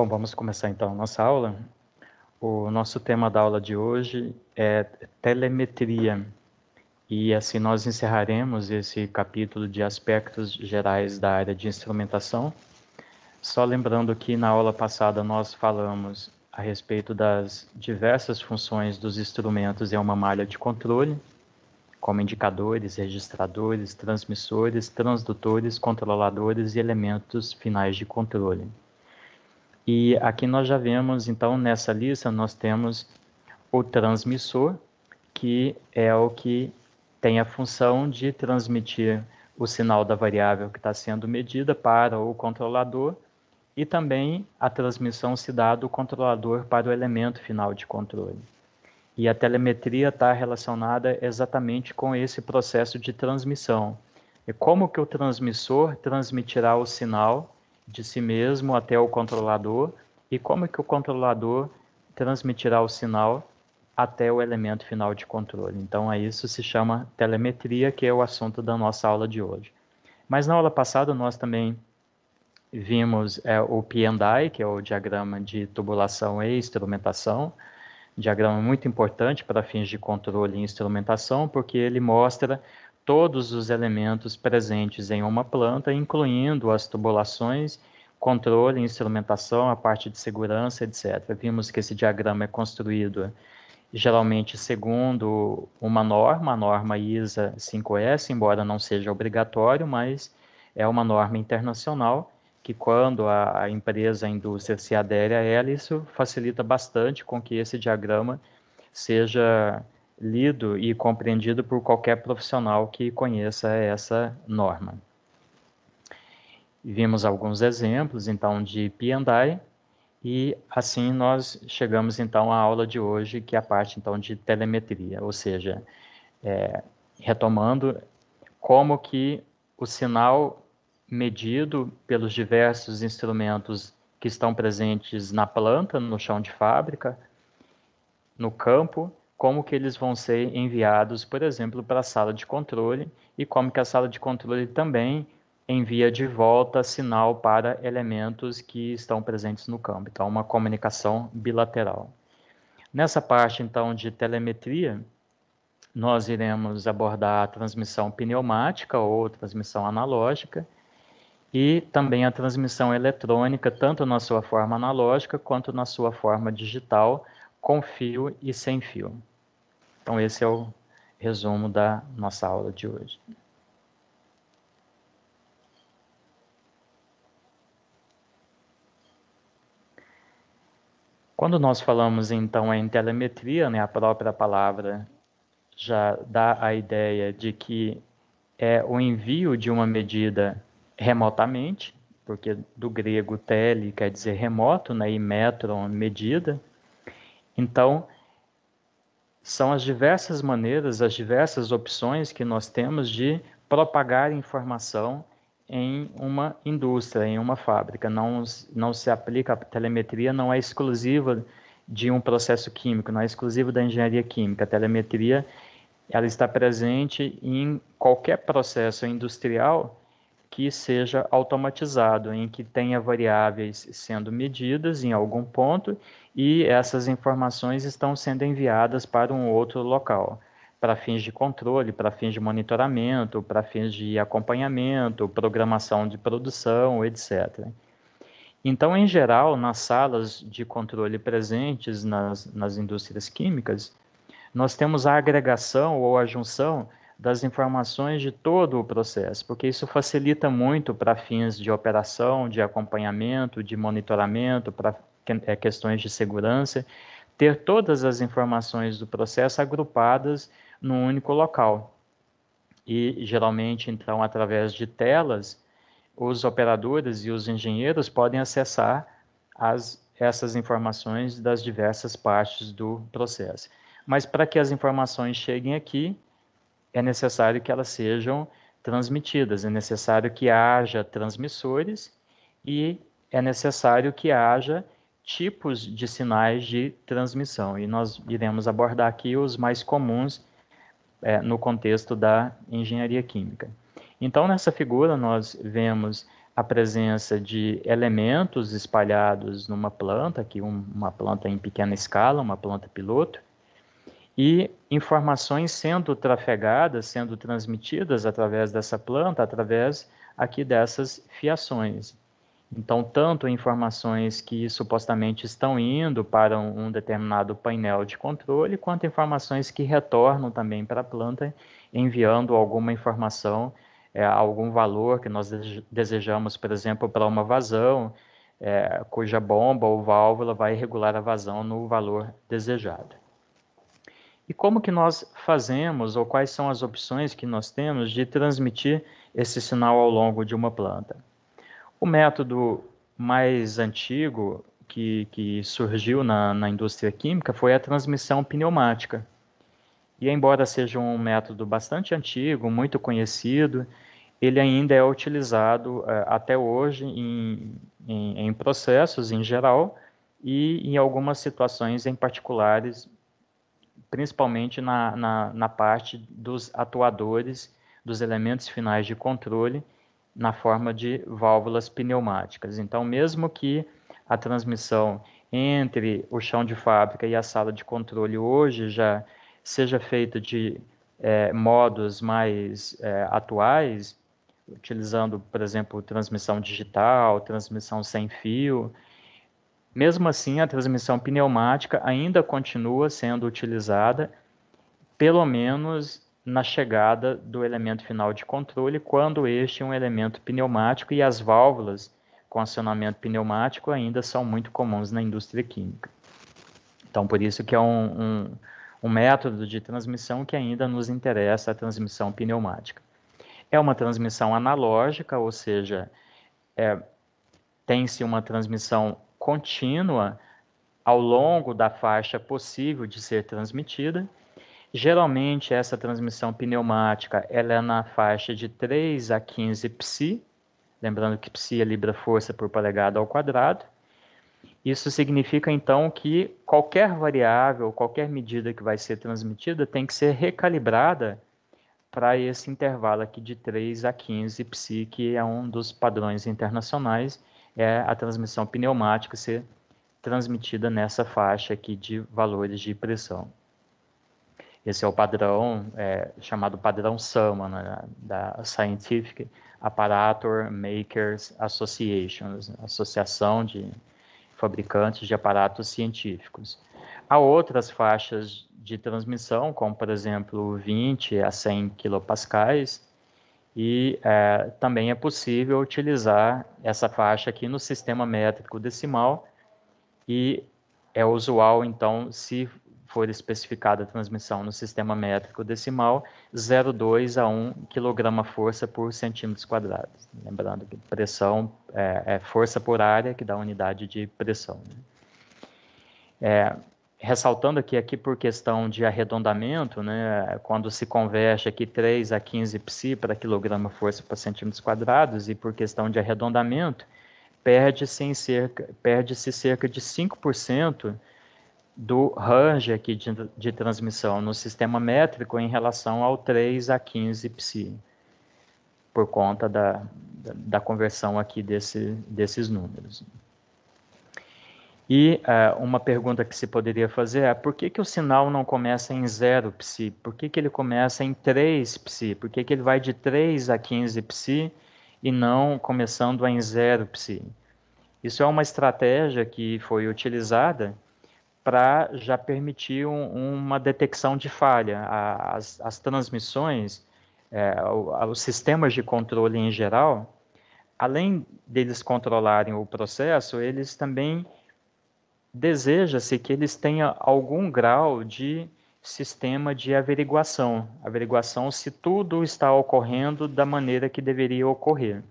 Bom, vamos começar então a nossa aula. O nosso tema da aula de hoje é telemetria. E assim nós encerraremos esse capítulo de aspectos gerais da área de instrumentação. Só lembrando que na aula passada nós falamos a respeito das diversas funções dos instrumentos em uma malha de controle, como indicadores, registradores, transmissores, transdutores, controladores e elementos finais de controle. E aqui nós já vemos, então, nessa lista, nós temos o transmissor, que é o que tem a função de transmitir o sinal da variável que está sendo medida para o controlador e também a transmissão se dá do controlador para o elemento final de controle. E a telemetria está relacionada exatamente com esse processo de transmissão. E como que o transmissor transmitirá o sinal de si mesmo até o controlador e como que o controlador transmitirá o sinal até o elemento final de controle. Então, a isso se chama telemetria, que é o assunto da nossa aula de hoje. Mas na aula passada nós também vimos é, o PNDI, que é o diagrama de tubulação e instrumentação, diagrama muito importante para fins de controle e instrumentação, porque ele mostra todos os elementos presentes em uma planta, incluindo as tubulações, controle, instrumentação, a parte de segurança, etc. Vimos que esse diagrama é construído geralmente segundo uma norma, a norma ISA 5S, embora não seja obrigatório, mas é uma norma internacional que quando a empresa, a indústria se adere a ela, isso facilita bastante com que esse diagrama seja lido e compreendido por qualquer profissional que conheça essa norma. Vimos alguns exemplos, então, de P&I, e assim nós chegamos, então, à aula de hoje, que é a parte, então, de telemetria, ou seja, é, retomando como que o sinal medido pelos diversos instrumentos que estão presentes na planta, no chão de fábrica, no campo como que eles vão ser enviados, por exemplo, para a sala de controle e como que a sala de controle também envia de volta sinal para elementos que estão presentes no campo. Então, uma comunicação bilateral. Nessa parte, então, de telemetria, nós iremos abordar a transmissão pneumática ou transmissão analógica e também a transmissão eletrônica, tanto na sua forma analógica quanto na sua forma digital, com fio e sem fio. Então, esse é o resumo da nossa aula de hoje. Quando nós falamos então em telemetria, né, a própria palavra já dá a ideia de que é o envio de uma medida remotamente, porque do grego tele quer dizer remoto, né, e metron medida. Então, são as diversas maneiras, as diversas opções que nós temos de propagar informação em uma indústria, em uma fábrica. Não, não se aplica a telemetria, não é exclusiva de um processo químico, não é exclusiva da engenharia química. A telemetria ela está presente em qualquer processo industrial que seja automatizado, em que tenha variáveis sendo medidas em algum ponto e essas informações estão sendo enviadas para um outro local, para fins de controle, para fins de monitoramento, para fins de acompanhamento, programação de produção, etc. Então, em geral, nas salas de controle presentes nas, nas indústrias químicas, nós temos a agregação ou a junção das informações de todo o processo, porque isso facilita muito para fins de operação, de acompanhamento, de monitoramento, para é questões de segurança, ter todas as informações do processo agrupadas num único local. E geralmente, então, através de telas, os operadores e os engenheiros podem acessar as, essas informações das diversas partes do processo. Mas para que as informações cheguem aqui, é necessário que elas sejam transmitidas, é necessário que haja transmissores e é necessário que haja tipos de sinais de transmissão e nós iremos abordar aqui os mais comuns é, no contexto da engenharia química. Então, nessa figura, nós vemos a presença de elementos espalhados numa planta, aqui um, uma planta em pequena escala, uma planta piloto, e informações sendo trafegadas, sendo transmitidas através dessa planta, através aqui dessas fiações. Então, tanto informações que supostamente estão indo para um determinado painel de controle, quanto informações que retornam também para a planta, enviando alguma informação, é, algum valor que nós desejamos, por exemplo, para uma vazão, é, cuja bomba ou válvula vai regular a vazão no valor desejado. E como que nós fazemos, ou quais são as opções que nós temos de transmitir esse sinal ao longo de uma planta? O método mais antigo que, que surgiu na, na indústria química foi a transmissão pneumática. E, embora seja um método bastante antigo, muito conhecido, ele ainda é utilizado eh, até hoje em, em, em processos em geral e em algumas situações em particulares, principalmente na, na, na parte dos atuadores, dos elementos finais de controle na forma de válvulas pneumáticas. Então, mesmo que a transmissão entre o chão de fábrica e a sala de controle hoje já seja feita de é, modos mais é, atuais, utilizando, por exemplo, transmissão digital, transmissão sem fio. Mesmo assim, a transmissão pneumática ainda continua sendo utilizada, pelo menos na chegada do elemento final de controle, quando este é um elemento pneumático e as válvulas com acionamento pneumático ainda são muito comuns na indústria química. Então, por isso que é um, um, um método de transmissão que ainda nos interessa a transmissão pneumática. É uma transmissão analógica, ou seja, é, tem-se uma transmissão contínua ao longo da faixa possível de ser transmitida, Geralmente essa transmissão pneumática ela é na faixa de 3 a 15 psi, lembrando que psi é libra-força por polegada ao quadrado. Isso significa então que qualquer variável, qualquer medida que vai ser transmitida tem que ser recalibrada para esse intervalo aqui de 3 a 15 psi, que é um dos padrões internacionais, é a transmissão pneumática ser transmitida nessa faixa aqui de valores de pressão. Esse é o padrão é, chamado padrão SAMA, né, da Scientific Apparator Makers Association, Associação de Fabricantes de Aparatos Científicos. Há outras faixas de transmissão, como por exemplo 20 a 100 kilopascais, e é, também é possível utilizar essa faixa aqui no sistema métrico decimal, e é usual então se for especificada a transmissão no sistema métrico decimal, 0,2 a 1 força por centímetros quadrados. Lembrando que pressão é, é, força por área, que dá unidade de pressão. Né? É, ressaltando aqui, aqui por questão de arredondamento, né, quando se converte aqui 3 a 15 psi para quilograma força por centímetros quadrados e por questão de arredondamento, perde-se cerca, perde cerca de 5% do range aqui de, de transmissão no sistema métrico em relação ao 3 a 15 psi, por conta da, da, da conversão aqui desse, desses números. E uh, uma pergunta que se poderia fazer é por que, que o sinal não começa em 0 psi? Por que, que ele começa em 3 psi? Por que, que ele vai de 3 a 15 psi e não começando em 0 psi? Isso é uma estratégia que foi utilizada para já permitir um, uma detecção de falha. As, as transmissões, é, os sistemas de controle em geral, além deles controlarem o processo, eles também deseja-se que eles tenham algum grau de sistema de averiguação, averiguação se tudo está ocorrendo da maneira que deveria ocorrer.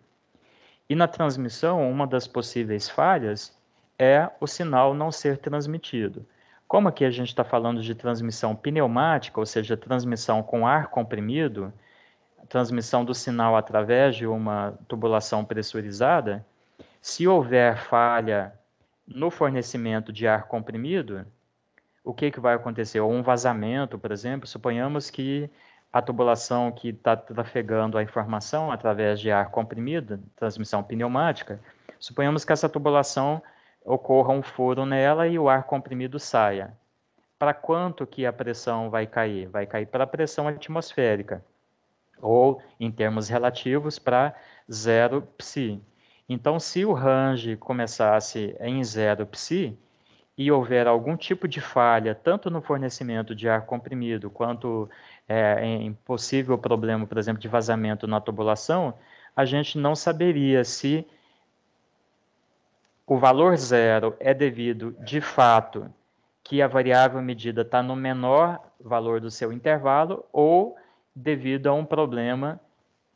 E na transmissão, uma das possíveis falhas é o sinal não ser transmitido. Como aqui a gente está falando de transmissão pneumática, ou seja, transmissão com ar comprimido, transmissão do sinal através de uma tubulação pressurizada, se houver falha no fornecimento de ar comprimido, o que, que vai acontecer? Ou um vazamento, por exemplo, suponhamos que a tubulação que está trafegando a informação através de ar comprimido, transmissão pneumática, suponhamos que essa tubulação ocorra um furo nela e o ar comprimido saia. Para quanto que a pressão vai cair? Vai cair para a pressão atmosférica, ou, em termos relativos, para zero psi. Então, se o range começasse em zero psi e houver algum tipo de falha, tanto no fornecimento de ar comprimido quanto é, em possível problema, por exemplo, de vazamento na tubulação, a gente não saberia se o valor zero é devido, de fato, que a variável medida está no menor valor do seu intervalo ou devido a um problema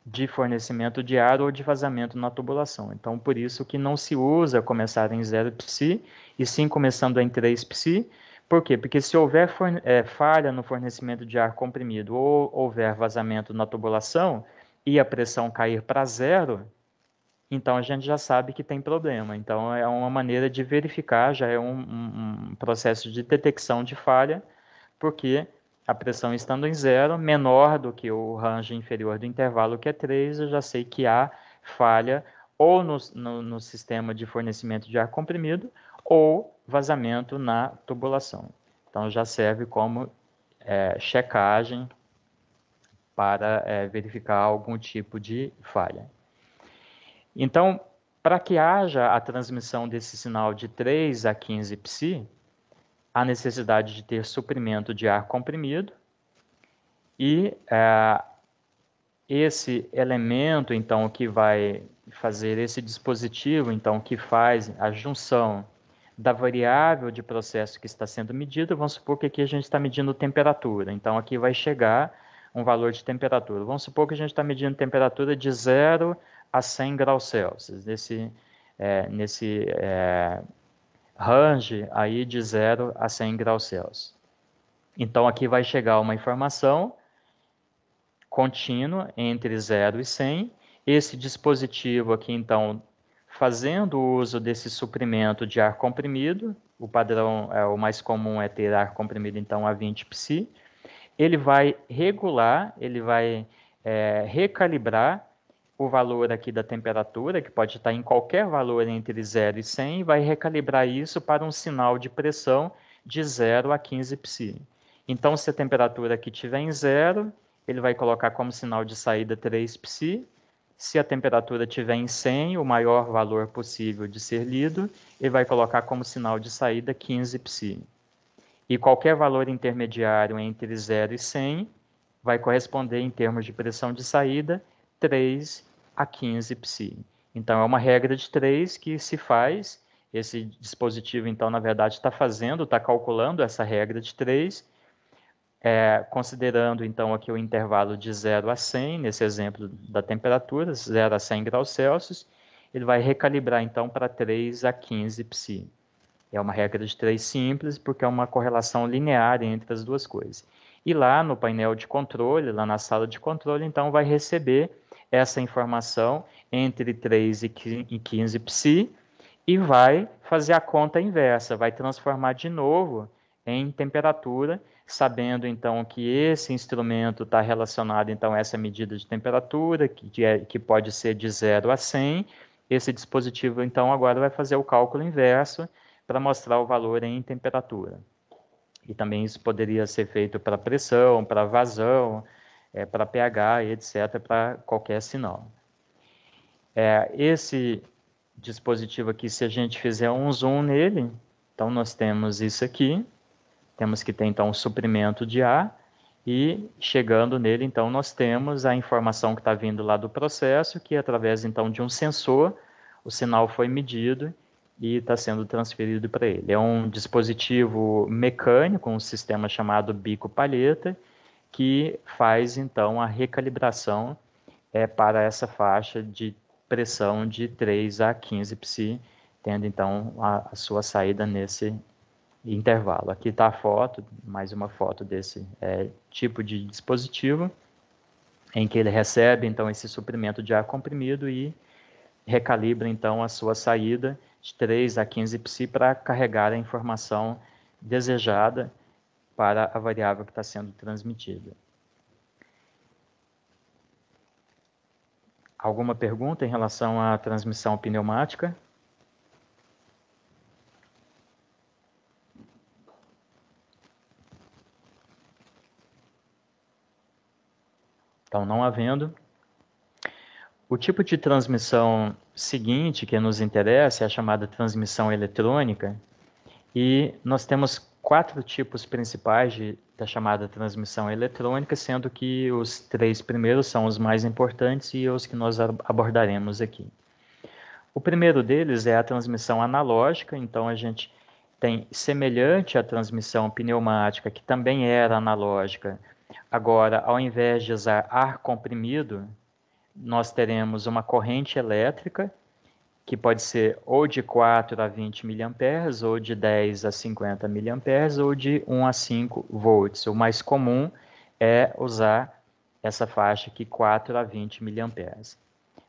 de fornecimento de ar ou de vazamento na tubulação. Então, por isso que não se usa começar em 0 psi e sim começando em 3 psi. Por quê? Porque se houver é, falha no fornecimento de ar comprimido ou houver vazamento na tubulação e a pressão cair para zero, então a gente já sabe que tem problema. Então é uma maneira de verificar, já é um, um, um processo de detecção de falha, porque a pressão estando em zero, menor do que o range inferior do intervalo, que é 3, eu já sei que há falha ou no, no, no sistema de fornecimento de ar comprimido ou vazamento na tubulação. Então já serve como é, checagem para é, verificar algum tipo de falha. Então, para que haja a transmissão desse sinal de 3 a 15 psi, há necessidade de ter suprimento de ar comprimido e é, esse elemento, então, que vai fazer esse dispositivo, então, que faz a junção da variável de processo que está sendo medida, vamos supor que aqui a gente está medindo temperatura. Então, aqui vai chegar um valor de temperatura. Vamos supor que a gente está medindo temperatura de 0 a 100 graus Celsius, nesse, é, nesse é, range aí de 0 a 100 graus Celsius. Então, aqui vai chegar uma informação contínua entre 0 e 100. Esse dispositivo aqui, então, fazendo uso desse suprimento de ar comprimido, o padrão, é, o mais comum é ter ar comprimido, então, a 20 psi, ele vai regular, ele vai é, recalibrar o valor aqui da temperatura, que pode estar em qualquer valor entre 0 e 100, e vai recalibrar isso para um sinal de pressão de 0 a 15 psi. Então, se a temperatura aqui estiver em 0, ele vai colocar como sinal de saída 3 psi. Se a temperatura estiver em 100, o maior valor possível de ser lido, ele vai colocar como sinal de saída 15 psi. E qualquer valor intermediário entre 0 e 100 vai corresponder, em termos de pressão de saída, 3 a 15 psi. Então, é uma regra de 3 que se faz. Esse dispositivo, então, na verdade, está fazendo, está calculando essa regra de 3, é, considerando, então, aqui o intervalo de 0 a 100, nesse exemplo da temperatura, 0 a 100 graus Celsius, ele vai recalibrar, então, para 3 a 15 psi. É uma regra de 3 simples, porque é uma correlação linear entre as duas coisas. E lá no painel de controle, lá na sala de controle, então, vai receber essa informação entre 3 e 15 psi e vai fazer a conta inversa, vai transformar de novo em temperatura, sabendo então que esse instrumento está relacionado então a essa medida de temperatura, que, que é, pode ser de 0 a 100. Esse dispositivo então agora vai fazer o cálculo inverso para mostrar o valor em temperatura. E também isso poderia ser feito para pressão, para vazão, é, para pH, etc., para qualquer sinal. É, esse dispositivo aqui, se a gente fizer um zoom nele, então nós temos isso aqui, temos que ter então um suprimento de ar, e chegando nele, então, nós temos a informação que está vindo lá do processo, que através, então, de um sensor, o sinal foi medido e está sendo transferido para ele. É um dispositivo mecânico, um sistema chamado bico-palheta, que faz então a recalibração é, para essa faixa de pressão de 3 a 15 psi, tendo então a, a sua saída nesse intervalo. Aqui está a foto, mais uma foto desse é, tipo de dispositivo, em que ele recebe então esse suprimento de ar comprimido e recalibra então a sua saída de 3 a 15 psi para carregar a informação desejada para a variável que está sendo transmitida. Alguma pergunta em relação à transmissão pneumática? Então, não havendo. O tipo de transmissão seguinte que nos interessa é a chamada transmissão eletrônica, e nós temos quatro tipos principais de, da chamada transmissão eletrônica, sendo que os três primeiros são os mais importantes e os que nós abordaremos aqui. O primeiro deles é a transmissão analógica, então a gente tem semelhante à transmissão pneumática, que também era analógica. Agora, ao invés de usar ar comprimido, nós teremos uma corrente elétrica que pode ser ou de 4 a 20 mA, ou de 10 a 50 mA, ou de 1 a 5 volts. O mais comum é usar essa faixa aqui, 4 a 20 mA.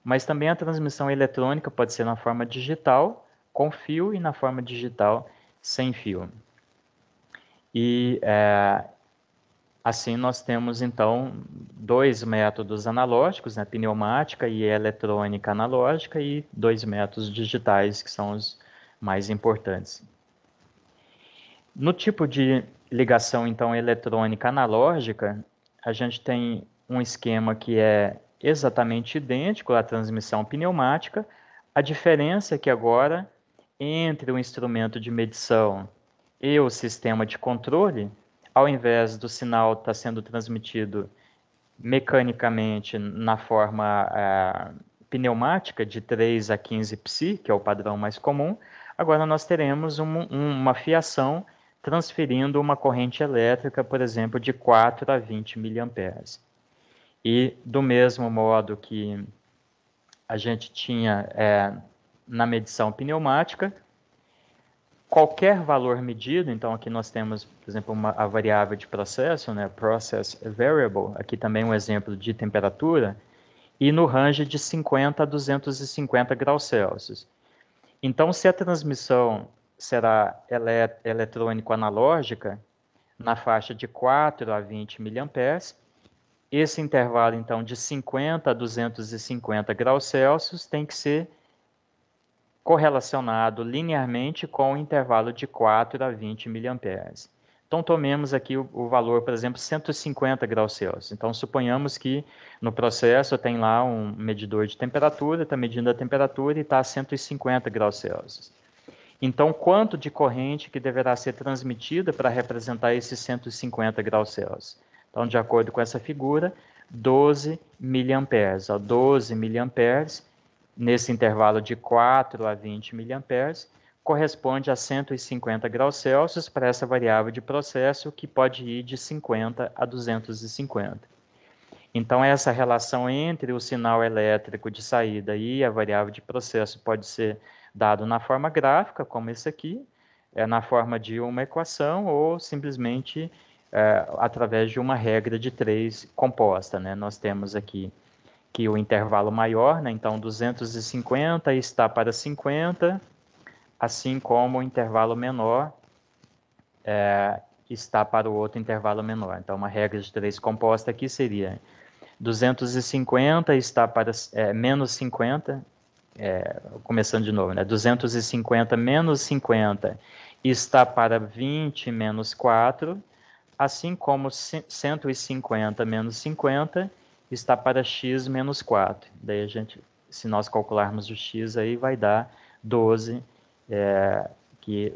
Mas também a transmissão eletrônica pode ser na forma digital, com fio, e na forma digital sem fio. E é, Assim, nós temos então dois métodos analógicos, né, pneumática e eletrônica analógica, e dois métodos digitais que são os mais importantes. No tipo de ligação então eletrônica analógica, a gente tem um esquema que é exatamente idêntico à transmissão pneumática, a diferença é que agora entre o instrumento de medição e o sistema de controle ao invés do sinal estar tá sendo transmitido mecanicamente na forma é, pneumática de 3 a 15 psi, que é o padrão mais comum, agora nós teremos um, um, uma fiação transferindo uma corrente elétrica, por exemplo, de 4 a 20 miliamperes. E do mesmo modo que a gente tinha é, na medição pneumática, qualquer valor medido, então aqui nós temos, por exemplo, uma, a variável de processo, né, process variable, aqui também um exemplo de temperatura, e no range de 50 a 250 graus Celsius. Então, se a transmissão será eletrônico-analógica, na faixa de 4 a 20 mA, esse intervalo, então, de 50 a 250 graus Celsius tem que ser correlacionado linearmente com o intervalo de 4 a 20 mA. Então, tomemos aqui o, o, valor, por exemplo, 150 graus Celsius. Então, suponhamos que no processo tem lá um medidor de temperatura, está medindo a temperatura e está a 150 graus Celsius. Então, quanto de corrente que deverá ser transmitida para representar esses 150 graus Celsius? Então, de acordo com essa figura, 12 miliamperes. 12 miliamperes nesse intervalo de 4 a 20 mA, corresponde a 150 graus Celsius para essa variável de processo que pode ir de 50 a 250. Então, essa relação entre o sinal elétrico de saída e a variável de processo pode ser dado na forma gráfica, como esse aqui, é, na forma de uma equação ou simplesmente é, através de uma regra de três composta. Né? Nós temos aqui que o intervalo maior, né? então 250 está para 50, assim como o intervalo menor é, está para o outro intervalo menor. Então, uma regra de três composta aqui seria 250 está para é, menos 50, é, começando de novo, né? 250 menos 50 está para 20 menos 4, assim como 150 menos 50 está para x menos 4. Daí a gente, se nós calcularmos o x aí, vai dar 12, é, que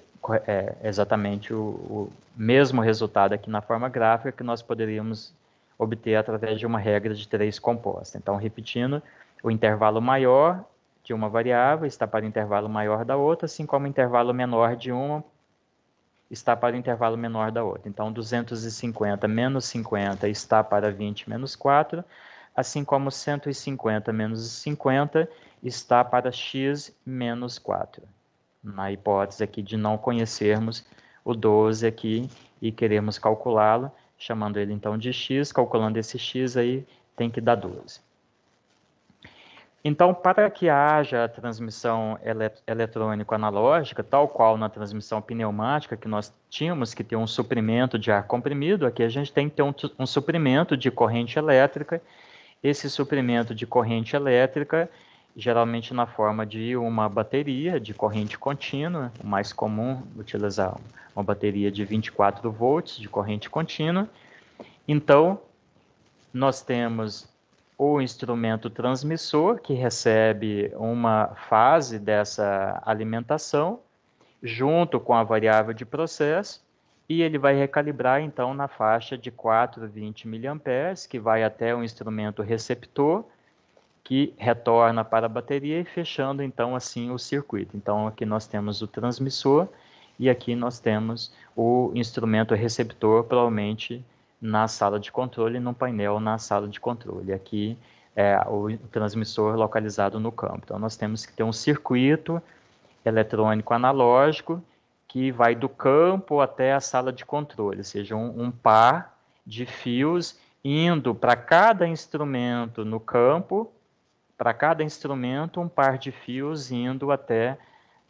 é exatamente o, o mesmo resultado aqui na forma gráfica que nós poderíamos obter através de uma regra de três composta. Então, repetindo, o intervalo maior de uma variável está para o intervalo maior da outra, assim como o intervalo menor de uma está para o intervalo menor da outra. Então, 250 menos 50 está para 20 menos 4, assim como 150 menos 50 está para x menos 4. Na hipótese aqui de não conhecermos o 12 aqui e queremos calculá-lo, chamando ele então de x, calculando esse x aí tem que dar 12. Então, para que haja transmissão eletrônico eletrônica analógica, tal qual na transmissão pneumática, que nós tínhamos que ter um suprimento de ar comprimido, aqui a gente tem que ter um, um suprimento de corrente elétrica. Esse suprimento de corrente elétrica, geralmente na forma de uma bateria de corrente contínua, o mais comum utilizar uma bateria de 24 volts de corrente contínua. Então, nós temos o instrumento transmissor, que recebe uma fase dessa alimentação, junto com a variável de processo, e ele vai recalibrar então na faixa de 4,20 mA, que vai até o instrumento receptor, que retorna para a bateria e fechando então assim o circuito. Então aqui nós temos o transmissor e aqui nós temos o instrumento receptor, provavelmente na sala de controle, num painel na sala de controle. Aqui é o transmissor localizado no campo. Então, nós temos que ter um circuito eletrônico analógico que vai do campo até a sala de controle, ou seja, um, um par de fios indo para cada instrumento no campo, para cada instrumento, um par de fios indo até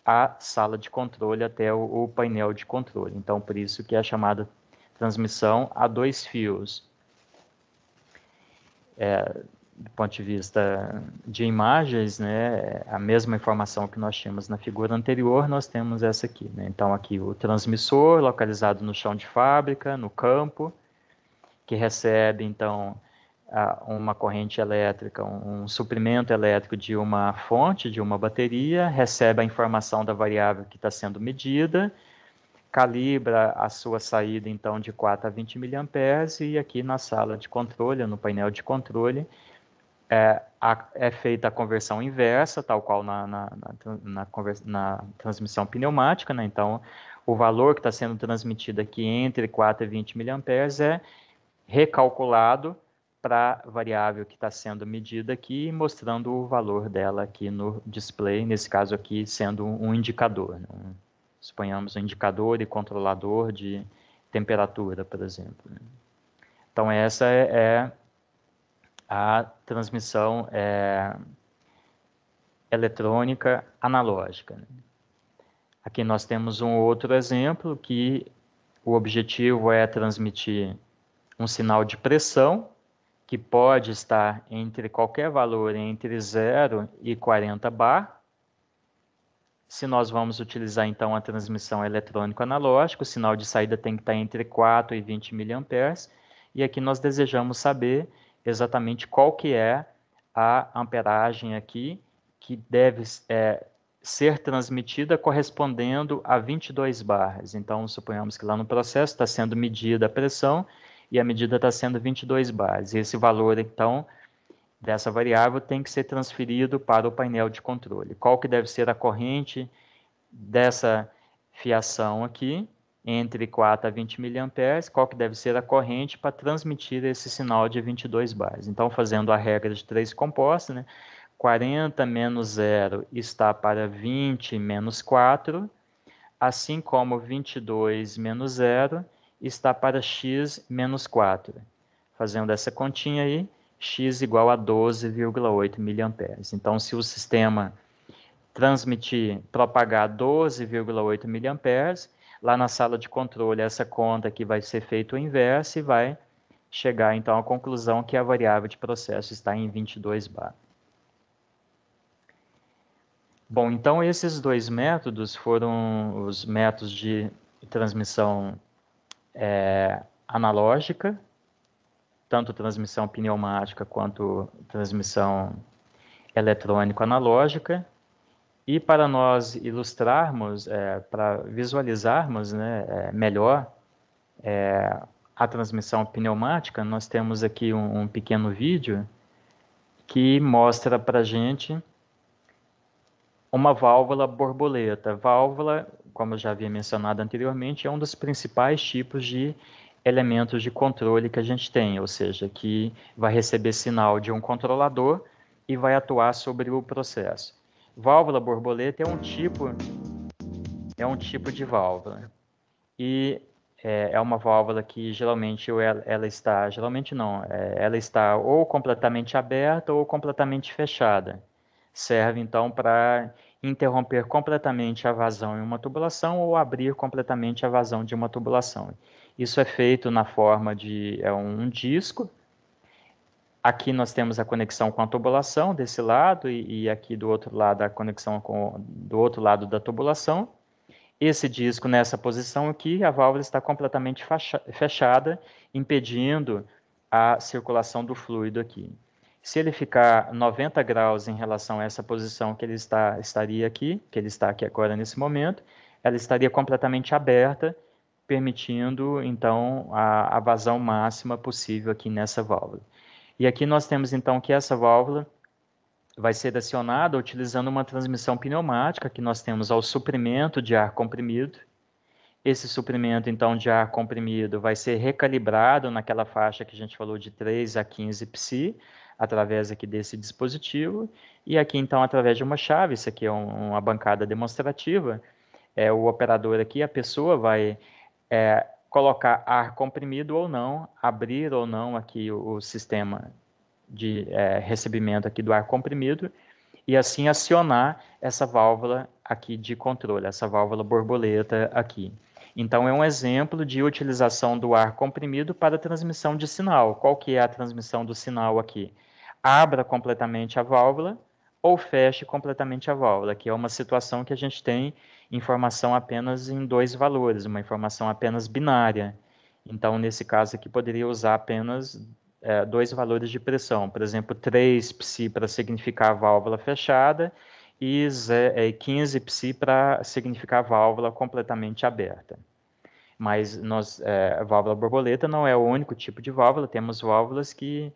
a sala de controle, até o, o painel de controle. Então, por isso que é chamada transmissão a dois fios. É, do ponto de vista de imagens, né, é a mesma informação que nós tínhamos na figura anterior, nós temos essa aqui. Né? Então, aqui o transmissor localizado no chão de fábrica, no campo, que recebe, então, a, uma corrente elétrica, um, um suprimento elétrico de uma fonte, de uma bateria, recebe a informação da variável que está sendo medida, calibra a sua saída então de 4 a 20 mA e aqui na sala de controle, no painel de controle, é, a, é feita a conversão inversa, tal qual na, na, na, na transmissão pneumática, né? então o valor que está sendo transmitido aqui entre 4 e 20 mA é recalculado para a variável que está sendo medida aqui, mostrando o valor dela aqui no display, nesse caso aqui sendo um indicador. Né? suponhamos um indicador e controlador de temperatura, por exemplo. Né? Então essa é, é a transmissão é, eletrônica analógica. Né? Aqui nós temos um outro exemplo que o objetivo é transmitir um sinal de pressão que pode estar entre qualquer valor entre 0 e 40 bar, se nós vamos utilizar então a transmissão eletrônica analógica, o sinal de saída tem que estar entre 4 e 20 mA, e aqui nós desejamos saber exatamente qual que é a amperagem aqui que deve é, ser transmitida correspondendo a 22 barras. Então, suponhamos que lá no processo está sendo medida a pressão e a medida está sendo 22 bares. Esse valor, então, dessa variável tem que ser transferido para o painel de controle. Qual que deve ser a corrente dessa fiação aqui, entre 4 a 20 mA, qual que deve ser a corrente para transmitir esse sinal de 22 bares. Então, fazendo a regra de três compostas, né, 40 menos 0 está para 20 menos 4, assim como 22 menos 0 está para x menos 4. Fazendo essa continha aí, x igual a 12,8 miliamperes. Então, se o sistema transmitir, propagar 12,8 miliamperes, lá na sala de controle essa conta aqui vai ser feita o inverso e vai chegar então à conclusão que a variável de processo está em 22 bar. Bom, então esses dois métodos foram os métodos de transmissão é, analógica tanto transmissão pneumática quanto transmissão eletrônica analógica. E para nós ilustrarmos, é, para visualizarmos né, é, melhor é, a transmissão pneumática, nós temos aqui um, um pequeno vídeo que mostra para gente uma válvula borboleta. Válvula, como eu já havia mencionado anteriormente, é um dos principais tipos de elementos de controle que a gente tem, ou seja, que vai receber sinal de um controlador e vai atuar sobre o processo. Válvula borboleta é um tipo é um tipo de válvula e é, é uma válvula que geralmente ela, ela está geralmente não é, ela está ou completamente aberta ou completamente fechada. Serve então para interromper completamente a vazão em uma tubulação ou abrir completamente a vazão de uma tubulação. Isso é feito na forma de é um disco. Aqui nós temos a conexão com a tubulação desse lado e, e aqui do outro lado a conexão com, do outro lado da tubulação. Esse disco nessa posição aqui, a válvula está completamente fechada, impedindo a circulação do fluido aqui. Se ele ficar 90 graus em relação a essa posição que ele está, estaria aqui, que ele está aqui agora nesse momento, ela estaria completamente aberta permitindo então a, a vazão máxima possível aqui nessa válvula. E aqui nós temos então que essa válvula vai ser acionada utilizando uma transmissão pneumática que nós temos ao suprimento de ar comprimido. Esse suprimento então de ar comprimido vai ser recalibrado naquela faixa que a gente falou de 3 a 15 psi, através aqui desse dispositivo. E aqui então através de uma chave, isso aqui é um, uma bancada demonstrativa, é o operador aqui, a pessoa vai é, colocar ar comprimido ou não, abrir ou não aqui o, o sistema de é, recebimento aqui do ar comprimido e assim acionar essa válvula aqui de controle, essa válvula borboleta aqui. Então é um exemplo de utilização do ar comprimido para transmissão de sinal. Qual que é a transmissão do sinal aqui? Abra completamente a válvula ou feche completamente a válvula, que é uma situação que a gente tem informação apenas em dois valores, uma informação apenas binária. Então, nesse caso aqui, poderia usar apenas é, dois valores de pressão, por exemplo, 3 psi para significar válvula fechada e 15 é, psi para significar válvula completamente aberta. Mas nós, é, válvula borboleta não é o único tipo de válvula, temos válvulas que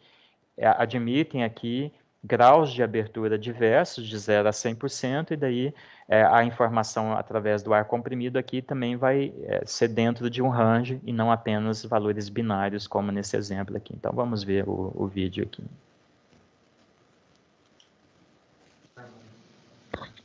é, admitem aqui graus de abertura diversos, de 0 a 100%, e daí é, a informação através do ar comprimido aqui também vai é, ser dentro de um range e não apenas valores binários, como nesse exemplo aqui. Então, vamos ver o, o vídeo aqui.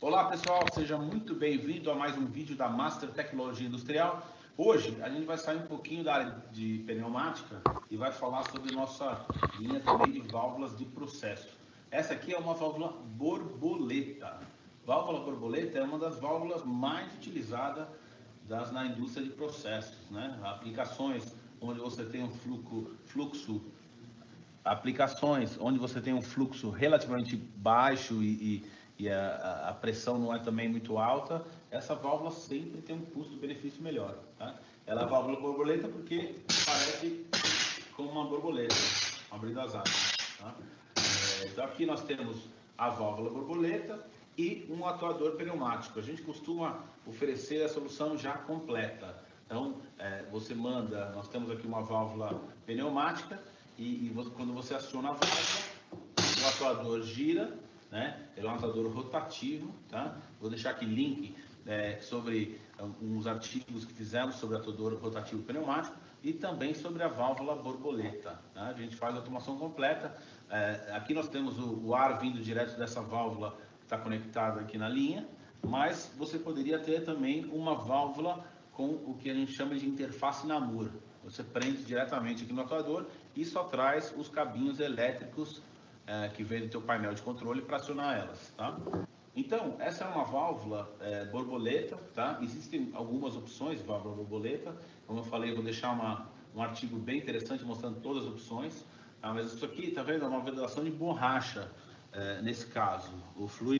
Olá, pessoal. Seja muito bem-vindo a mais um vídeo da Master Tecnologia Industrial. Hoje, a gente vai sair um pouquinho da área de pneumática e vai falar sobre nossa linha também de válvulas de processo. Essa aqui é uma válvula borboleta. Válvula borboleta é uma das válvulas mais utilizadas das, na indústria de processos, né? Aplicações onde você tem um fluxo, fluxo aplicações onde você tem um fluxo relativamente baixo e, e, e a, a, pressão não é também muito alta, essa válvula sempre tem um custo-benefício melhor. Tá? Ela é a válvula borboleta porque parece com uma borboleta, abrindo as asas. Tá? Então aqui nós temos a válvula borboleta e um atuador pneumático. A gente costuma oferecer a solução já completa. Então é, você manda, nós temos aqui uma válvula pneumática e, e você, quando você aciona a válvula, o atuador gira, né? Ele é um atuador rotativo, tá? Vou deixar aqui link é, sobre é, uns artigos que fizemos sobre atuador rotativo pneumático e também sobre a válvula borboleta. Né? A gente faz a automação completa é, aqui nós temos o, o, ar vindo direto dessa válvula que está conectada aqui na linha, mas você poderia ter também uma válvula com o que a gente chama de interface namur. Você prende diretamente aqui no atuador e só traz os cabinhos elétricos é, que vem do teu painel de controle para acionar elas, tá? Então, essa é uma válvula é, borboleta, tá? Existem algumas opções de válvula borboleta. Como eu falei, eu vou deixar uma, um artigo bem interessante mostrando todas as opções. Ah, mas isso aqui, tá vendo? É uma vedação de borracha, é, nesse caso. O fluido.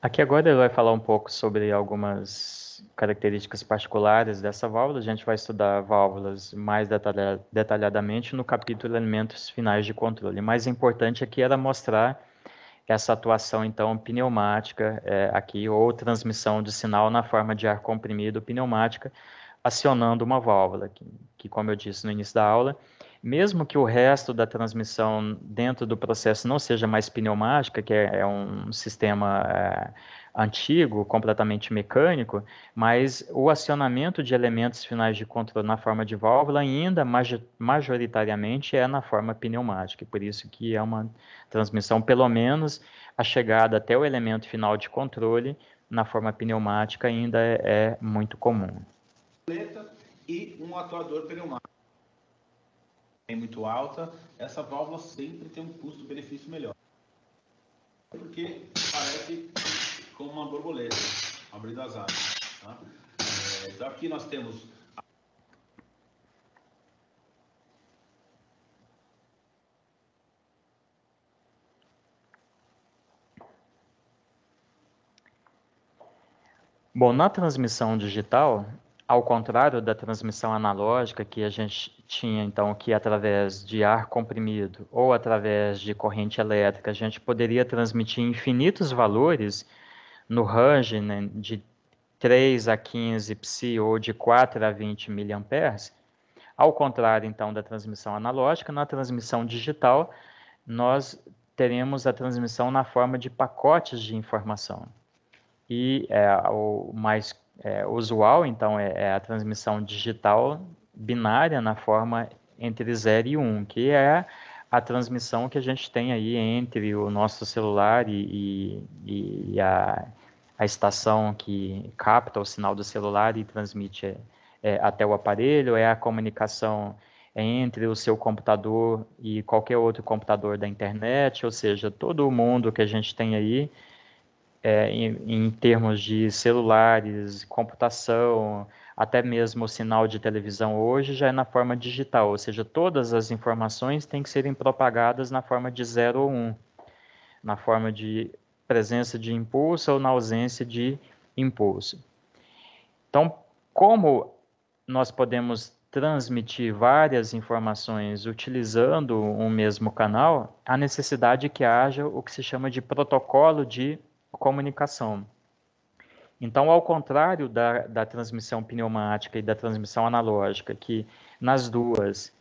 Aqui agora ele vai falar um pouco sobre algumas características particulares dessa válvula. A gente vai estudar válvulas mais detalha detalhadamente no capítulo Elementos Finais de Controle. Mais importante aqui era mostrar essa atuação então pneumática é, aqui ou transmissão de sinal na forma de ar comprimido pneumática acionando uma válvula que, que como eu disse no início da aula mesmo que o resto da transmissão dentro do processo não seja mais pneumática, que é, é um sistema é, antigo, completamente mecânico, mas o acionamento de elementos finais de controle na forma de válvula ainda majoritariamente é na forma pneumática, por isso que é uma transmissão, pelo menos a chegada até o elemento final de controle na forma pneumática ainda é, é muito comum. E um atuador pneumático é muito alta, essa válvula sempre tem um custo-benefício melhor. Porque parece como uma borboleta abrindo as asas. Tá? É, então aqui nós temos Bom, na transmissão digital, ao contrário da transmissão analógica que a gente tinha, então, que através de ar comprimido ou através de corrente elétrica, a gente poderia transmitir infinitos valores no range né, de 3 a 15 psi ou de 4 a 20 miliamperes. Ao contrário, então, da transmissão analógica, na transmissão digital, nós teremos a transmissão na forma de pacotes de informação. E é, o mais é, usual, então, é, é, a transmissão digital binária na forma entre 0 e 1, um, que é a transmissão que a gente tem aí entre o nosso celular e, e, e a, a, estação que capta o sinal do celular e transmite é, é até o aparelho, é a comunicação entre o seu computador e qualquer outro computador da internet, ou seja, todo o mundo que a gente tem aí é, em, em, termos de celulares, computação, até mesmo o sinal de televisão hoje já é na forma digital, ou seja, todas as informações têm que serem propagadas na forma de 0 ou 1, um, na forma de presença de impulso ou na ausência de impulso. Então, como nós podemos transmitir várias informações utilizando um mesmo canal, a necessidade é que haja o que se chama de protocolo de comunicação. Então, ao contrário da, da transmissão pneumática e da transmissão analógica, que nas duas,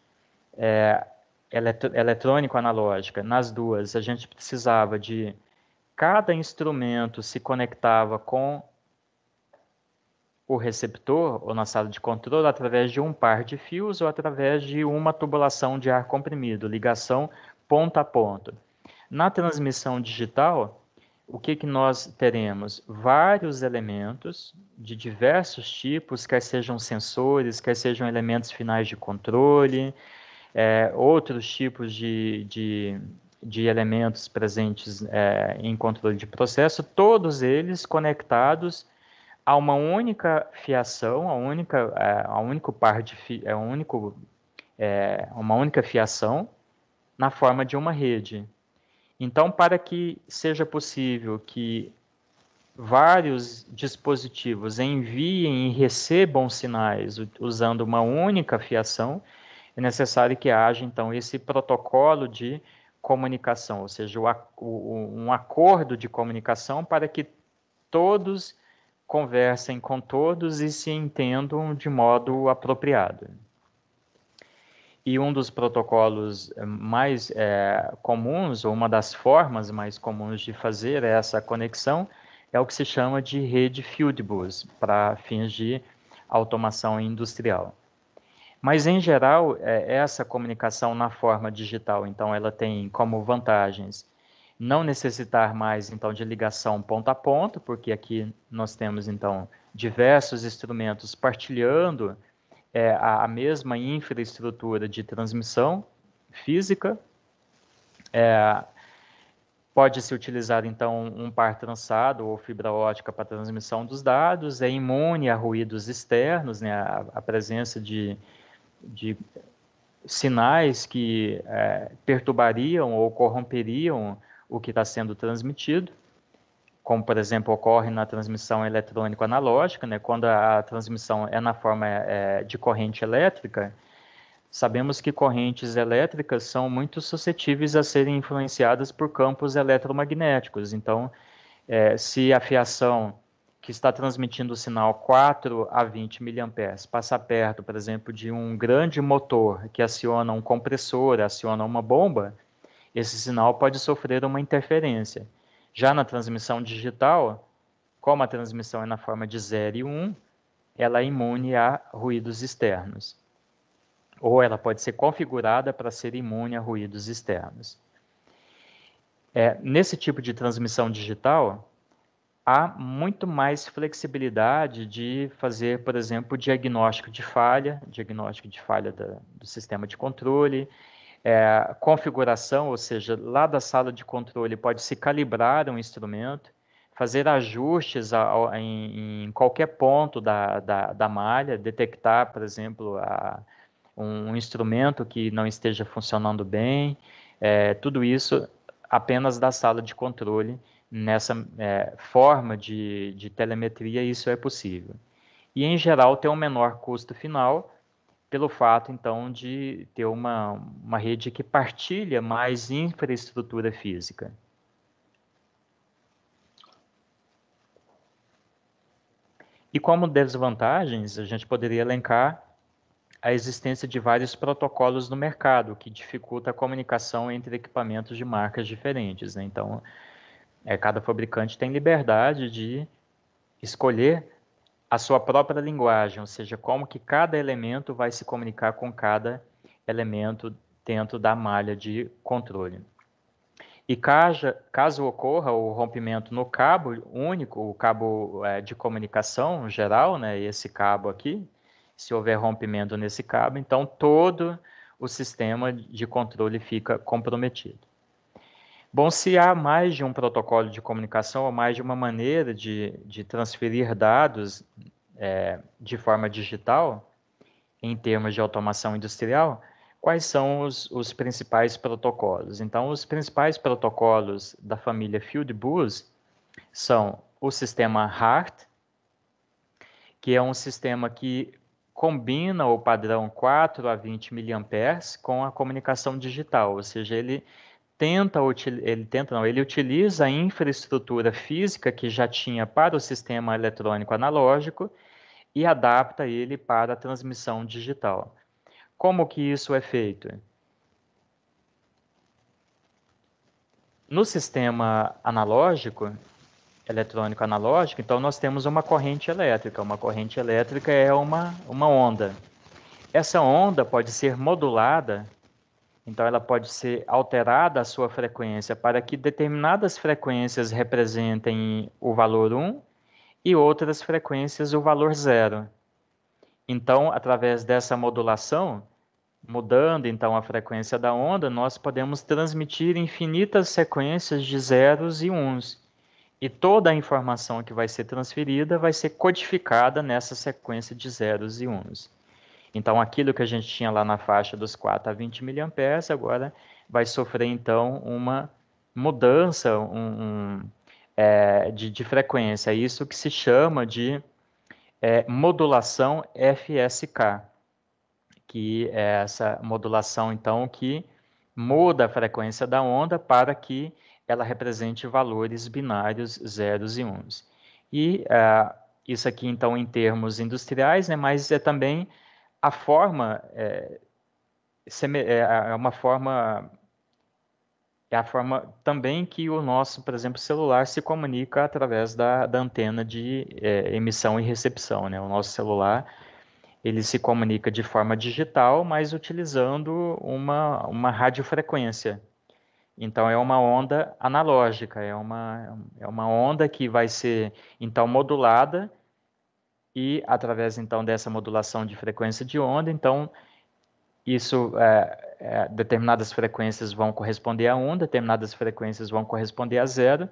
é, eletro, eletrônico-analógica, nas duas a gente precisava de cada instrumento se conectava com o receptor ou na sala de controle através de um par de fios ou através de uma tubulação de ar comprimido, ligação ponta a ponta. Na transmissão digital, o que, que nós teremos? Vários elementos de diversos tipos, quer sejam sensores, quer sejam elementos finais de controle, é, outros tipos de, de, de elementos presentes é, em controle de processo, todos eles conectados a uma única fiação, a única, é, a único par de fi, é, a único, é, uma única fiação na forma de uma rede. Então, para que seja possível que vários dispositivos enviem e recebam sinais usando uma única fiação, é necessário que haja, então, esse protocolo de comunicação, ou seja, o, o, um acordo de comunicação para que todos conversem com todos e se entendam de modo apropriado. E um dos protocolos eh, mais é, comuns, ou uma das formas mais comuns de fazer essa conexão, é o que se chama de rede Fieldbus, para fins de automação industrial. Mas, em geral, é, essa comunicação na forma digital, então, ela tem como vantagens não necessitar mais, então, de ligação ponto a ponto porque aqui nós temos, então, diversos instrumentos partilhando é, a, mesma infraestrutura de transmissão física. É, Pode-se utilizar, então, um par trançado ou fibra ótica para transmissão dos dados, é imune a ruídos externos, né, a, a presença de, de sinais que é, perturbariam ou corromperiam o que está sendo transmitido como por exemplo ocorre na transmissão eletrônico analógica, né, quando a, a transmissão é na forma é, de corrente elétrica, sabemos que correntes elétricas são muito suscetíveis a serem influenciadas por campos eletromagnéticos. Então, é, se a fiação que está transmitindo o sinal 4 a 20 mA passar perto, por exemplo, de um grande motor que aciona um compressor, aciona uma bomba, esse sinal pode sofrer uma interferência. Já na transmissão digital, como a transmissão é na forma de 0 e 1, um, ela é imune a ruídos externos. Ou ela pode ser configurada para ser imune a ruídos externos. É, nesse tipo de transmissão digital, há muito mais flexibilidade de fazer, por exemplo, diagnóstico de falha, diagnóstico de falha da, do sistema de controle, é, configuração, ou seja, lá da sala de controle pode se calibrar um instrumento, fazer ajustes a, a, em, em, qualquer ponto da, da, da, malha, detectar, por exemplo, a, um, um instrumento que não esteja funcionando bem, é, tudo isso apenas da sala de controle. Nessa é, forma de, de telemetria, isso é possível. E, em geral, tem um menor custo final, pelo fato, então, de ter uma, uma rede que partilha mais infraestrutura física. E como desvantagens, a gente poderia elencar a existência de vários protocolos no mercado, que dificulta a comunicação entre equipamentos de marcas diferentes. Né? Então, é, cada fabricante tem liberdade de escolher a sua própria linguagem, ou seja, como que cada elemento vai se comunicar com cada elemento dentro da malha de controle. E caso, caso ocorra o rompimento no cabo único, o cabo é, de comunicação geral, né, esse cabo aqui, se houver rompimento nesse cabo, então todo o sistema de controle fica comprometido. Bom, se há mais de um protocolo de comunicação ou mais de uma maneira de, de transferir dados é, de forma digital, em termos de automação industrial, quais são os, os principais protocolos? Então, os principais protocolos da família Fieldbus são o sistema HART, que é um sistema que combina o padrão 4 a 20 mA com a comunicação digital, ou seja, ele tenta ele tenta não, ele utiliza a infraestrutura física que já tinha para o sistema eletrônico analógico e adapta ele para a transmissão digital. Como que isso é feito? No sistema analógico, eletrônico analógico, então nós temos uma corrente elétrica. Uma corrente elétrica é uma, uma onda. Essa onda pode ser modulada então, ela pode ser alterada a sua frequência para que determinadas frequências representem o valor 1 e outras frequências o valor 0. Então, através dessa modulação, mudando então a frequência da onda, nós podemos transmitir infinitas sequências de zeros e uns. E toda a informação que vai ser transferida vai ser codificada nessa sequência de zeros e uns. Então, aquilo que a gente tinha lá na faixa dos 4 a 20 miliamperes, agora vai sofrer, então, uma mudança um, um, é, de, de, frequência. Isso que se chama de é, modulação FSK, que é essa modulação, então, que muda a frequência da onda para que ela represente valores binários zeros e uns. E uh, isso aqui, então, em termos industriais, né, mas é também a forma é é, é, é uma forma é a forma também que o nosso, por exemplo, celular se comunica através da, da antena de é, emissão e recepção. Né? O nosso celular ele se comunica de forma digital, mas utilizando uma, uma radiofrequência. Então, é uma onda analógica, é uma, é uma onda que vai ser, então, modulada e através então dessa modulação de frequência de onda, então isso é, é, determinadas frequências vão corresponder a 1, determinadas frequências vão corresponder a zero,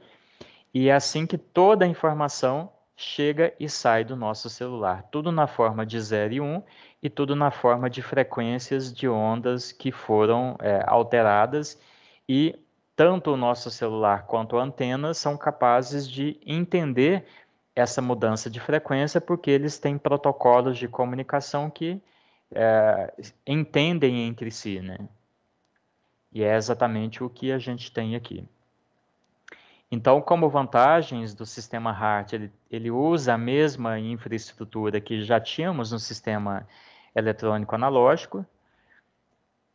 e é assim que toda a informação chega e sai do nosso celular, tudo na forma de 0 e 1 um, e tudo na forma de frequências de ondas que foram é, alteradas e tanto o nosso celular quanto a antena são capazes de entender essa mudança de frequência porque eles têm protocolos de comunicação que é, entendem entre si, né? E é exatamente o que a gente tem aqui. Então, como vantagens do sistema HART, ele, ele usa a mesma infraestrutura que já tínhamos no sistema eletrônico analógico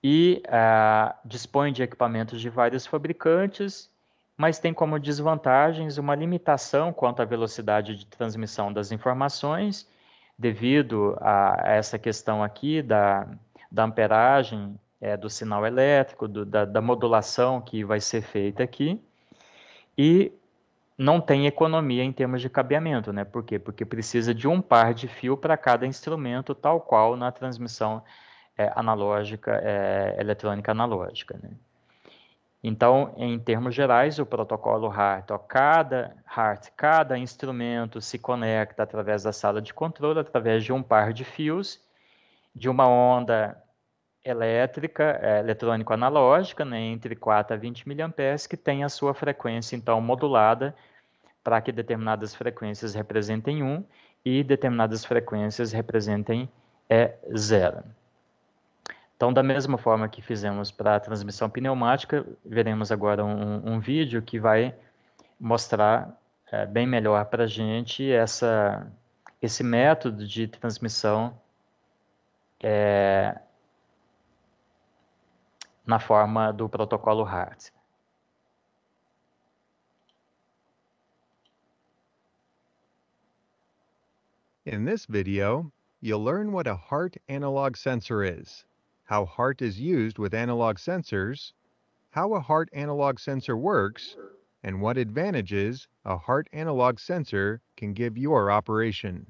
e ah, dispõe de equipamentos de vários fabricantes mas tem como desvantagens uma limitação quanto à velocidade de transmissão das informações, devido a essa questão aqui da, da amperagem é, do sinal elétrico, do, da, da modulação que vai ser feita aqui, e não tem economia em termos de cabeamento, né? Por quê? Porque precisa de um par de fio para cada instrumento, tal qual na transmissão é, analógica, é, eletrônica analógica, né? Então, em termos gerais, o protocolo HART, ó, cada HART, cada instrumento se conecta através da sala de controle, através de um par de fios, de uma onda elétrica, é, eletrônico analógica, né, entre 4 a 20 mA, que tem a sua frequência, então, modulada para que determinadas frequências representem 1 e determinadas frequências representem é, zero. Então, da mesma forma que fizemos para a transmissão pneumática, veremos agora um, um vídeo que vai mostrar é, bem melhor para a gente essa, esse método de transmissão é, na forma do protocolo HART. In this video, you'll learn what a heart analog sensor is. how HART is used with analog sensors, how a HART analog sensor works, and what advantages a HART analog sensor can give your operation.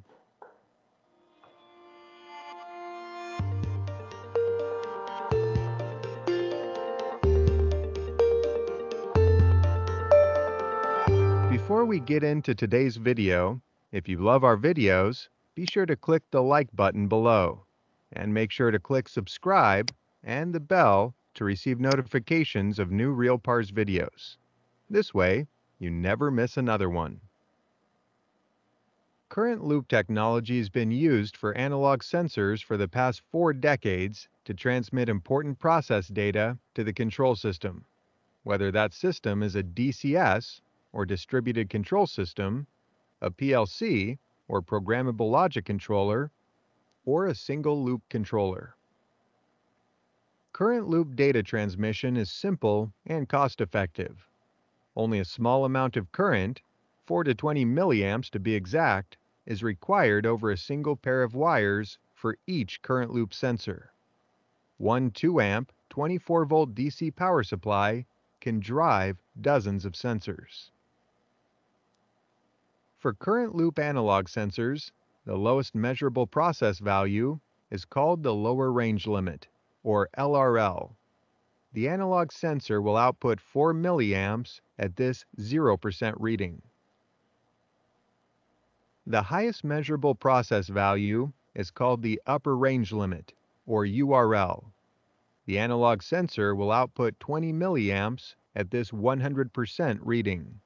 Before we get into today's video, if you love our videos, be sure to click the like button below and make sure to click subscribe and the bell to receive notifications of new RealPars videos. This way, you never miss another one. Current loop technology has been used for analog sensors for the past four decades to transmit important process data to the control system, whether that system is a DCS, or distributed control system, a PLC, or programmable logic controller, or a single loop controller. Current loop data transmission is simple and cost effective. Only a small amount of current, 4 to 20 milliamps to be exact, is required over a single pair of wires for each current loop sensor. One 2 amp, 24 volt DC power supply can drive dozens of sensors. For current loop analog sensors, the lowest measurable process value is called the lower range limit, or LRL. The analog sensor will output 4 milliamps at this 0% reading. The highest measurable process value is called the upper range limit, or URL. The analog sensor will output 20 milliamps at this 100% reading.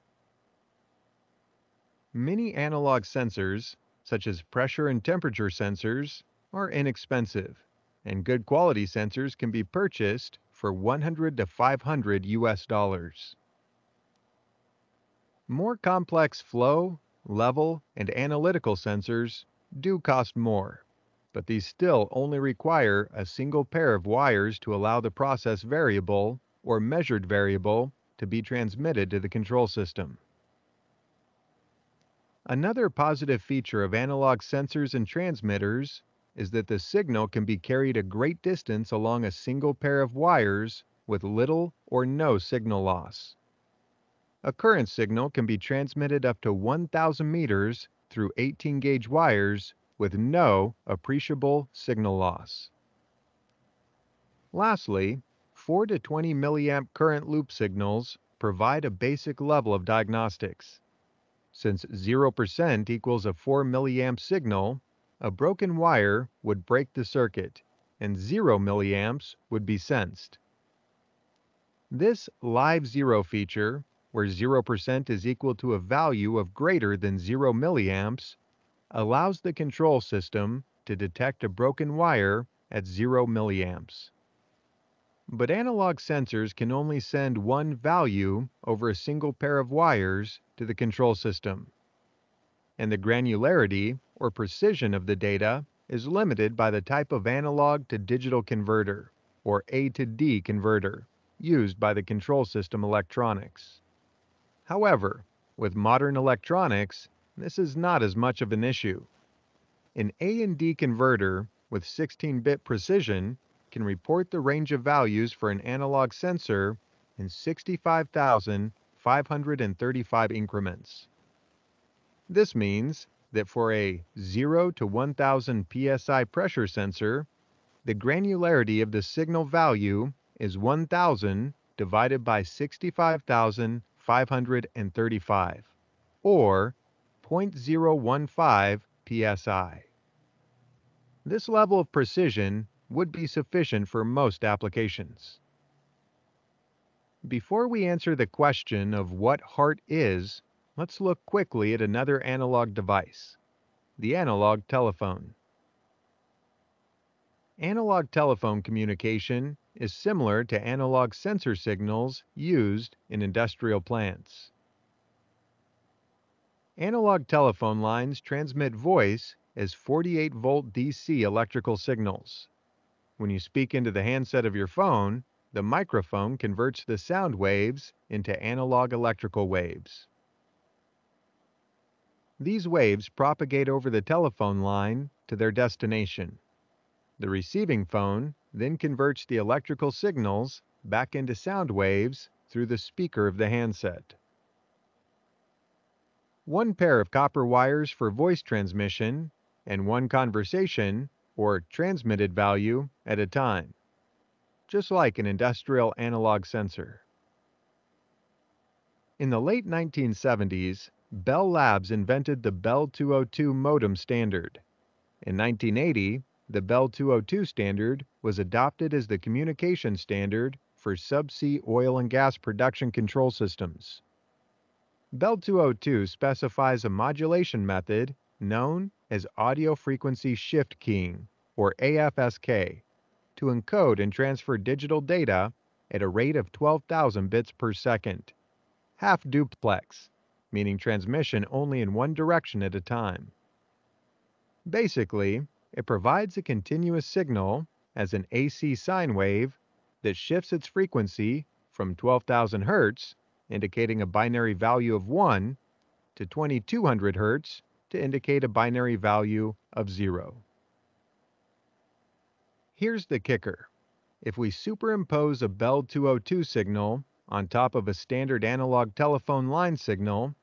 Many analog sensors such as pressure and temperature sensors, are inexpensive, and good quality sensors can be purchased for 100 to 500 US dollars. More complex flow, level, and analytical sensors do cost more, but these still only require a single pair of wires to allow the process variable or measured variable to be transmitted to the control system. Another positive feature of analog sensors and transmitters is that the signal can be carried a great distance along a single pair of wires with little or no signal loss. A current signal can be transmitted up to 1,000 meters through 18 gauge wires with no appreciable signal loss. Lastly, 4 to 20 milliamp current loop signals provide a basic level of diagnostics. Since 0% equals a 4 milliamp signal, a broken wire would break the circuit, and 0 milliamps would be sensed. This live zero feature, where 0% is equal to a value of greater than 0 milliamps, allows the control system to detect a broken wire at 0 milliamps but analog sensors can only send one value over a single pair of wires to the control system. And the granularity, or precision, of the data is limited by the type of analog to digital converter, or A to D converter, used by the control system electronics. However, with modern electronics, this is not as much of an issue. An A and D converter with 16-bit precision can report the range of values for an analog sensor in 65,535 increments. This means that for a 0 to 1000 psi pressure sensor, the granularity of the signal value is 1000 divided by 65,535, or 0.015 psi. This level of precision would be sufficient for most applications. Before we answer the question of what heart is, let's look quickly at another analog device, the analog telephone. Analog telephone communication is similar to analog sensor signals used in industrial plants. Analog telephone lines transmit voice as 48 volt DC electrical signals. When you speak into the handset of your phone, the microphone converts the sound waves into analog electrical waves. These waves propagate over the telephone line to their destination. The receiving phone then converts the electrical signals back into sound waves through the speaker of the handset. One pair of copper wires for voice transmission and one conversation or transmitted value, at a time, just like an industrial analog sensor. In the late 1970s, Bell Labs invented the Bell 202 modem standard. In 1980, the Bell 202 standard was adopted as the communication standard for subsea oil and gas production control systems. Bell 202 specifies a modulation method known as audio frequency shift keying, or AFSK, to encode and transfer digital data at a rate of 12,000 bits per second. Half duplex, meaning transmission only in one direction at a time. Basically, it provides a continuous signal as an AC sine wave that shifts its frequency from 12,000 Hz, indicating a binary value of 1, to 2200 Hz, to indicate a binary value of 0. Here's the kicker. If we superimpose a Bell 202 signal on top of a standard analog telephone line signal,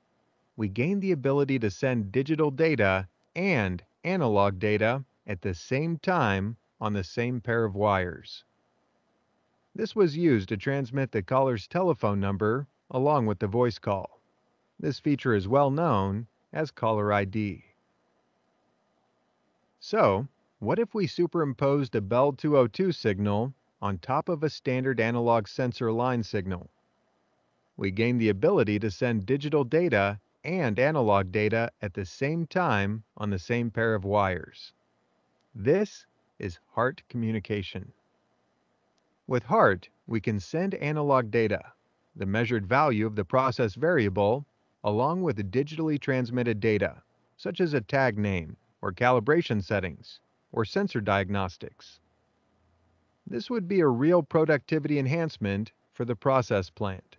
we gain the ability to send digital data and analog data at the same time on the same pair of wires. This was used to transmit the caller's telephone number along with the voice call. This feature is well known as caller ID. So, what if we superimposed a Bell 202 signal on top of a standard analog sensor line signal? We gain the ability to send digital data and analog data at the same time on the same pair of wires. This is HART communication. With HART, we can send analog data, the measured value of the process variable, along with digitally transmitted data, such as a tag name or calibration settings or sensor diagnostics. This would be a real productivity enhancement for the process plant.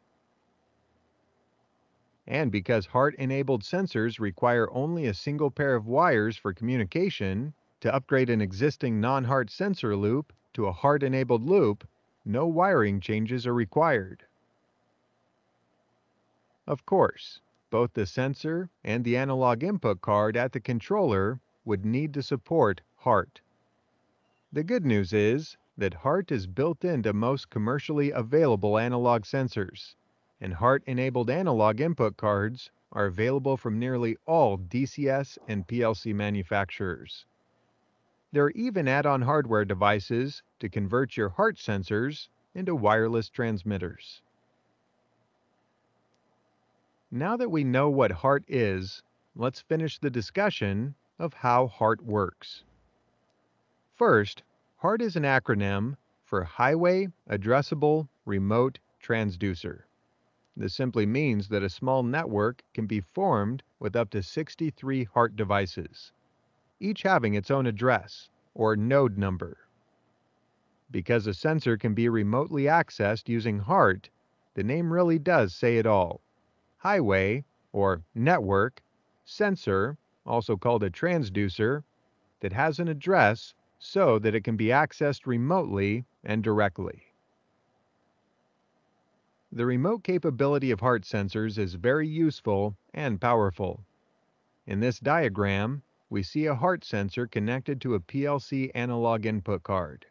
And because HART-enabled sensors require only a single pair of wires for communication, to upgrade an existing non-HART sensor loop to a HART-enabled loop, no wiring changes are required. Of course, both the sensor and the analog input card at the controller would need to support HART. The good news is that HART is built into most commercially available analog sensors, and HART-enabled analog input cards are available from nearly all DCS and PLC manufacturers. There are even add-on hardware devices to convert your HART sensors into wireless transmitters now that we know what heart is, let's finish the discussion of how heart works. First, Heart is an acronym for Highway Addressable Remote Transducer. This simply means that a small network can be formed with up to 63 Heart devices, each having its own address or node number. Because a sensor can be remotely accessed using Heart, the name really does say it all highway or network sensor, also called a transducer, that has an address so that it can be accessed remotely and directly. The remote capability of heart sensors is very useful and powerful. In this diagram, we see a heart sensor connected to a PLC analog input card.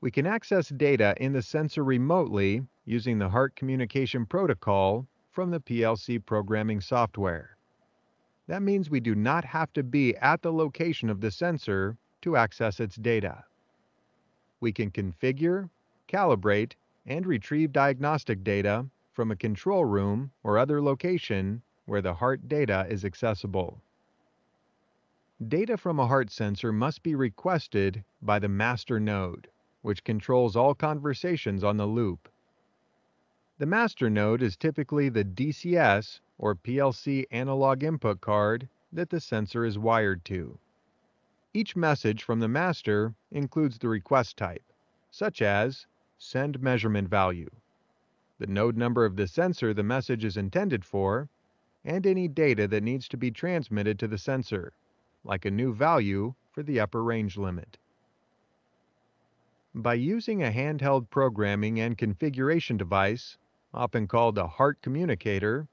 We can access data in the sensor remotely using the heart communication protocol from the PLC programming software. That means we do not have to be at the location of the sensor to access its data. We can configure, calibrate, and retrieve diagnostic data from a control room or other location where the heart data is accessible. Data from a heart sensor must be requested by the master node, which controls all conversations on the loop. The master node is typically the DCS or PLC analog input card that the sensor is wired to. Each message from the master includes the request type, such as send measurement value, the node number of the sensor the message is intended for, and any data that needs to be transmitted to the sensor, like a new value for the upper range limit. By using a handheld programming and configuration device, often called a heart communicator,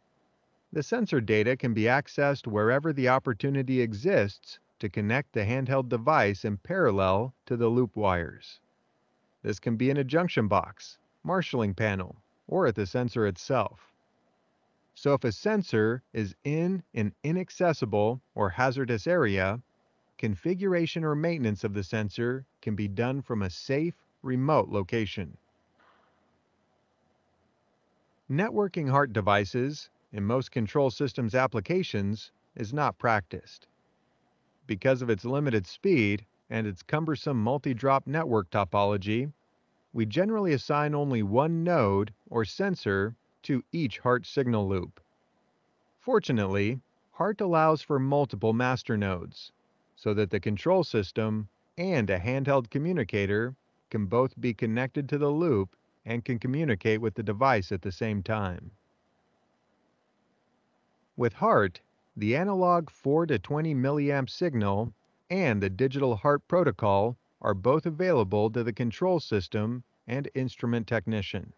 the sensor data can be accessed wherever the opportunity exists to connect the handheld device in parallel to the loop wires. This can be in a junction box, marshalling panel, or at the sensor itself. So if a sensor is in an inaccessible or hazardous area, configuration or maintenance of the sensor can be done from a safe, remote location networking heart devices in most control systems applications is not practiced. Because of its limited speed and its cumbersome multi-drop network topology, we generally assign only one node or sensor to each heart signal loop. Fortunately, Heart allows for multiple master nodes, so that the control system and a handheld communicator can both be connected to the loop and can communicate with the device at the same time. With HEART, the analog 4 to 20 milliamp signal and the digital HEART protocol are both available to the control system and instrument technician.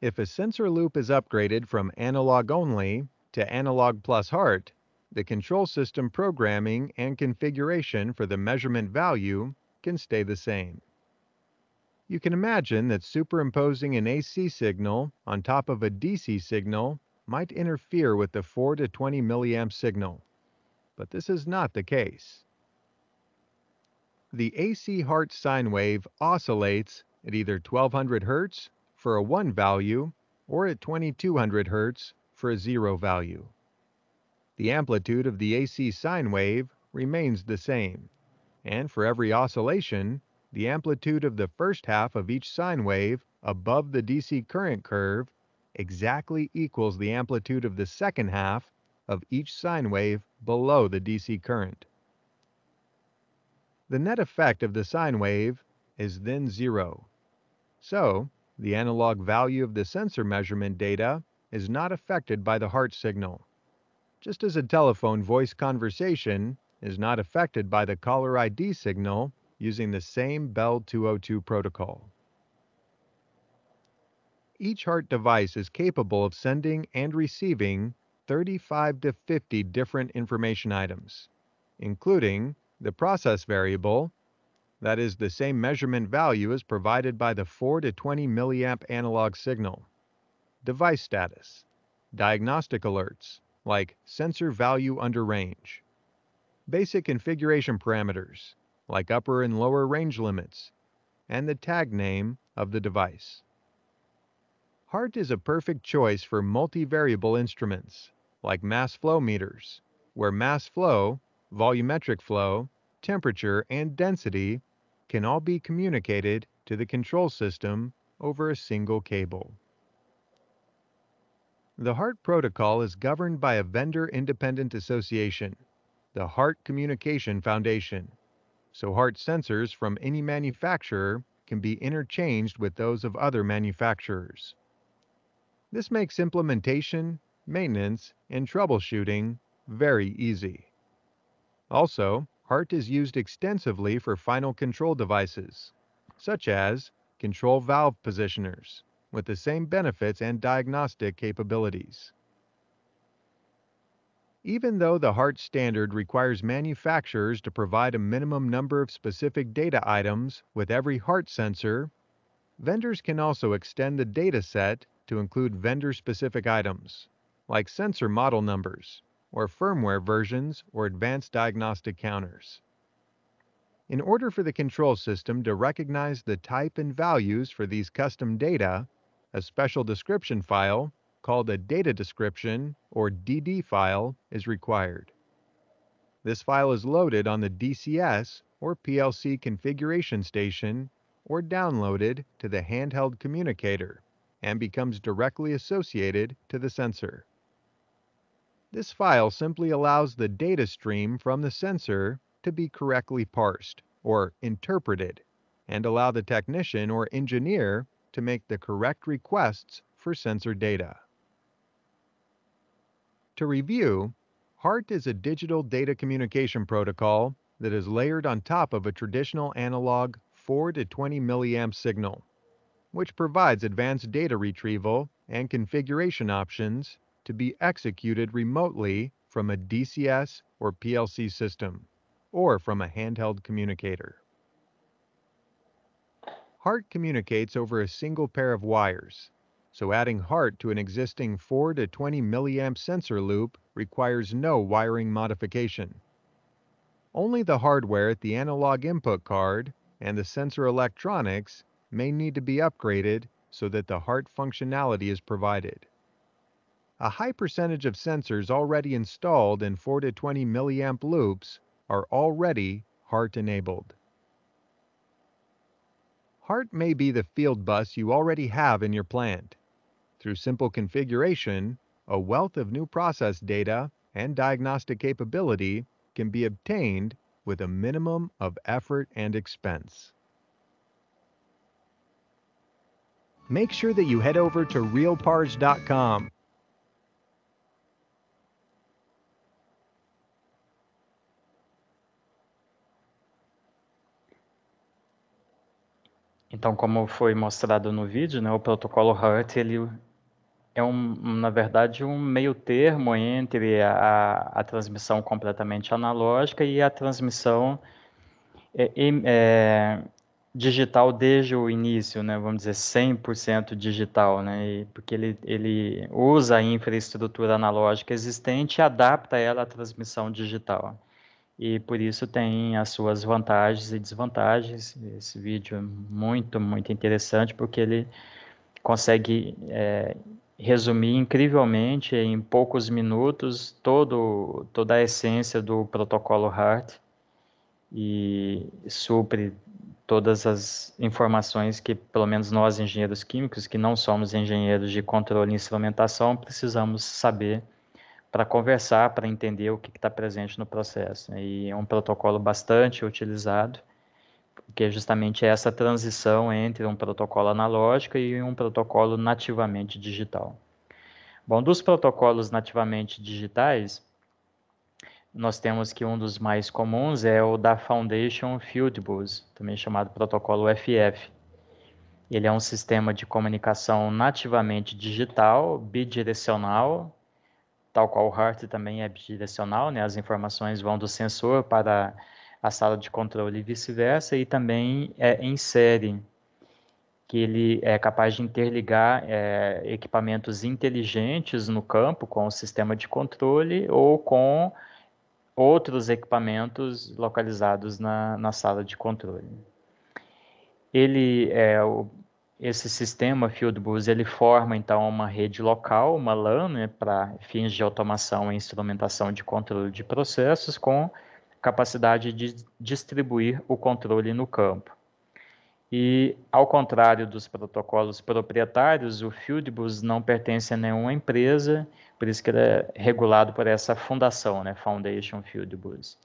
If a sensor loop is upgraded from analog only to analog plus HEART, the control system programming and configuration for the measurement value can stay the same. You can imagine that superimposing an AC signal on top of a DC signal might interfere with the 4 to 20 milliamp signal, but this is not the case. The AC Hertz sine wave oscillates at either 1200 Hz for a 1 value or at 2200 Hz for a 0 value. The amplitude of the AC sine wave remains the same, and for every oscillation, the amplitude of the first half of each sine wave above the DC current curve exactly equals the amplitude of the second half of each sine wave below the DC current. The net effect of the sine wave is then zero. So, the analog value of the sensor measurement data is not affected by the heart signal. Just as a telephone voice conversation is not affected by the caller ID signal using the same Bell 202 protocol. Each heart device is capable of sending and receiving 35 to 50 different information items, including the process variable, that is the same measurement value as provided by the 4 to 20 milliamp analog signal, device status, diagnostic alerts, like sensor value under range, basic configuration parameters, like upper and lower range limits, and the tag name of the device. HART is a perfect choice for multivariable instruments, like mass flow meters, where mass flow, volumetric flow, temperature, and density can all be communicated to the control system over a single cable. The HART protocol is governed by a vendor independent association, the HART Communication Foundation, so heart sensors from any manufacturer can be interchanged with those of other manufacturers. This makes implementation, maintenance, and troubleshooting very easy. Also, HART is used extensively for final control devices, such as control valve positioners, with the same benefits and diagnostic capabilities even though the HART standard requires manufacturers to provide a minimum number of specific data items with every HART sensor, vendors can also extend the data set to include vendor-specific items, like sensor model numbers, or firmware versions, or advanced diagnostic counters. In order for the control system to recognize the type and values for these custom data, a special description file, called a data description, or DD file, is required. This file is loaded on the DCS or PLC configuration station or downloaded to the handheld communicator and becomes directly associated to the sensor. This file simply allows the data stream from the sensor to be correctly parsed or interpreted and allow the technician or engineer to make the correct requests for sensor data. To review, HART is a digital data communication protocol that is layered on top of a traditional analog 4 to 20 milliamp signal, which provides advanced data retrieval and configuration options to be executed remotely from a DCS or PLC system or from a handheld communicator. HART communicates over a single pair of wires so adding heart to an existing 4 to 20 milliamp sensor loop requires no wiring modification. Only the hardware at the analog input card and the sensor electronics may need to be upgraded so that the heart functionality is provided. A high percentage of sensors already installed in 4 to 20 milliamp loops are already heart enabled. Heart may be the field bus you already have in your plant. Through simple configuration, a wealth of new process data and diagnostic capability can be obtained with a minimum of effort and expense. Make sure that you head over to realparge.com Então, como foi mostrado no vídeo, né, o protocolo HUT ele é um, na verdade, um meio termo entre a, a transmissão completamente analógica e a transmissão é, é, digital desde o início, né? Vamos dizer 100% digital, né? E porque ele, ele usa a infraestrutura analógica existente e adapta ela à transmissão digital. E por isso tem as suas vantagens e desvantagens. Esse vídeo é muito, muito interessante porque ele consegue é, resumir incrivelmente em poucos minutos todo, toda a essência do protocolo HART e supre todas as informações que, pelo menos nós, engenheiros químicos, que não somos engenheiros de controle e instrumentação, precisamos saber para conversar, para entender o que está presente no processo. Né? E é um protocolo bastante utilizado que é justamente essa transição entre um protocolo analógico e um protocolo nativamente digital. Bom, dos protocolos nativamente digitais, nós temos que um dos mais comuns é o da Foundation Fieldbus, também chamado protocolo FF. Ele é um sistema de comunicação nativamente digital, bidirecional, tal qual o HART também é bidirecional, né? as informações vão do sensor para a sala de controle e vice-versa, e também é, em série, que ele é capaz de interligar é, equipamentos inteligentes no campo com o sistema de controle ou com outros equipamentos localizados na, na sala de controle. Ele, é, o, esse sistema Fieldbus, ele forma então uma rede local, uma LAN, né, para fins de automação e instrumentação de controle de processos com capacidade de distribuir o controle no campo. E, ao contrário dos protocolos proprietários, o Fieldbus não pertence a nenhuma empresa, por isso que ele é regulado por essa fundação, né, Foundation Fieldbus.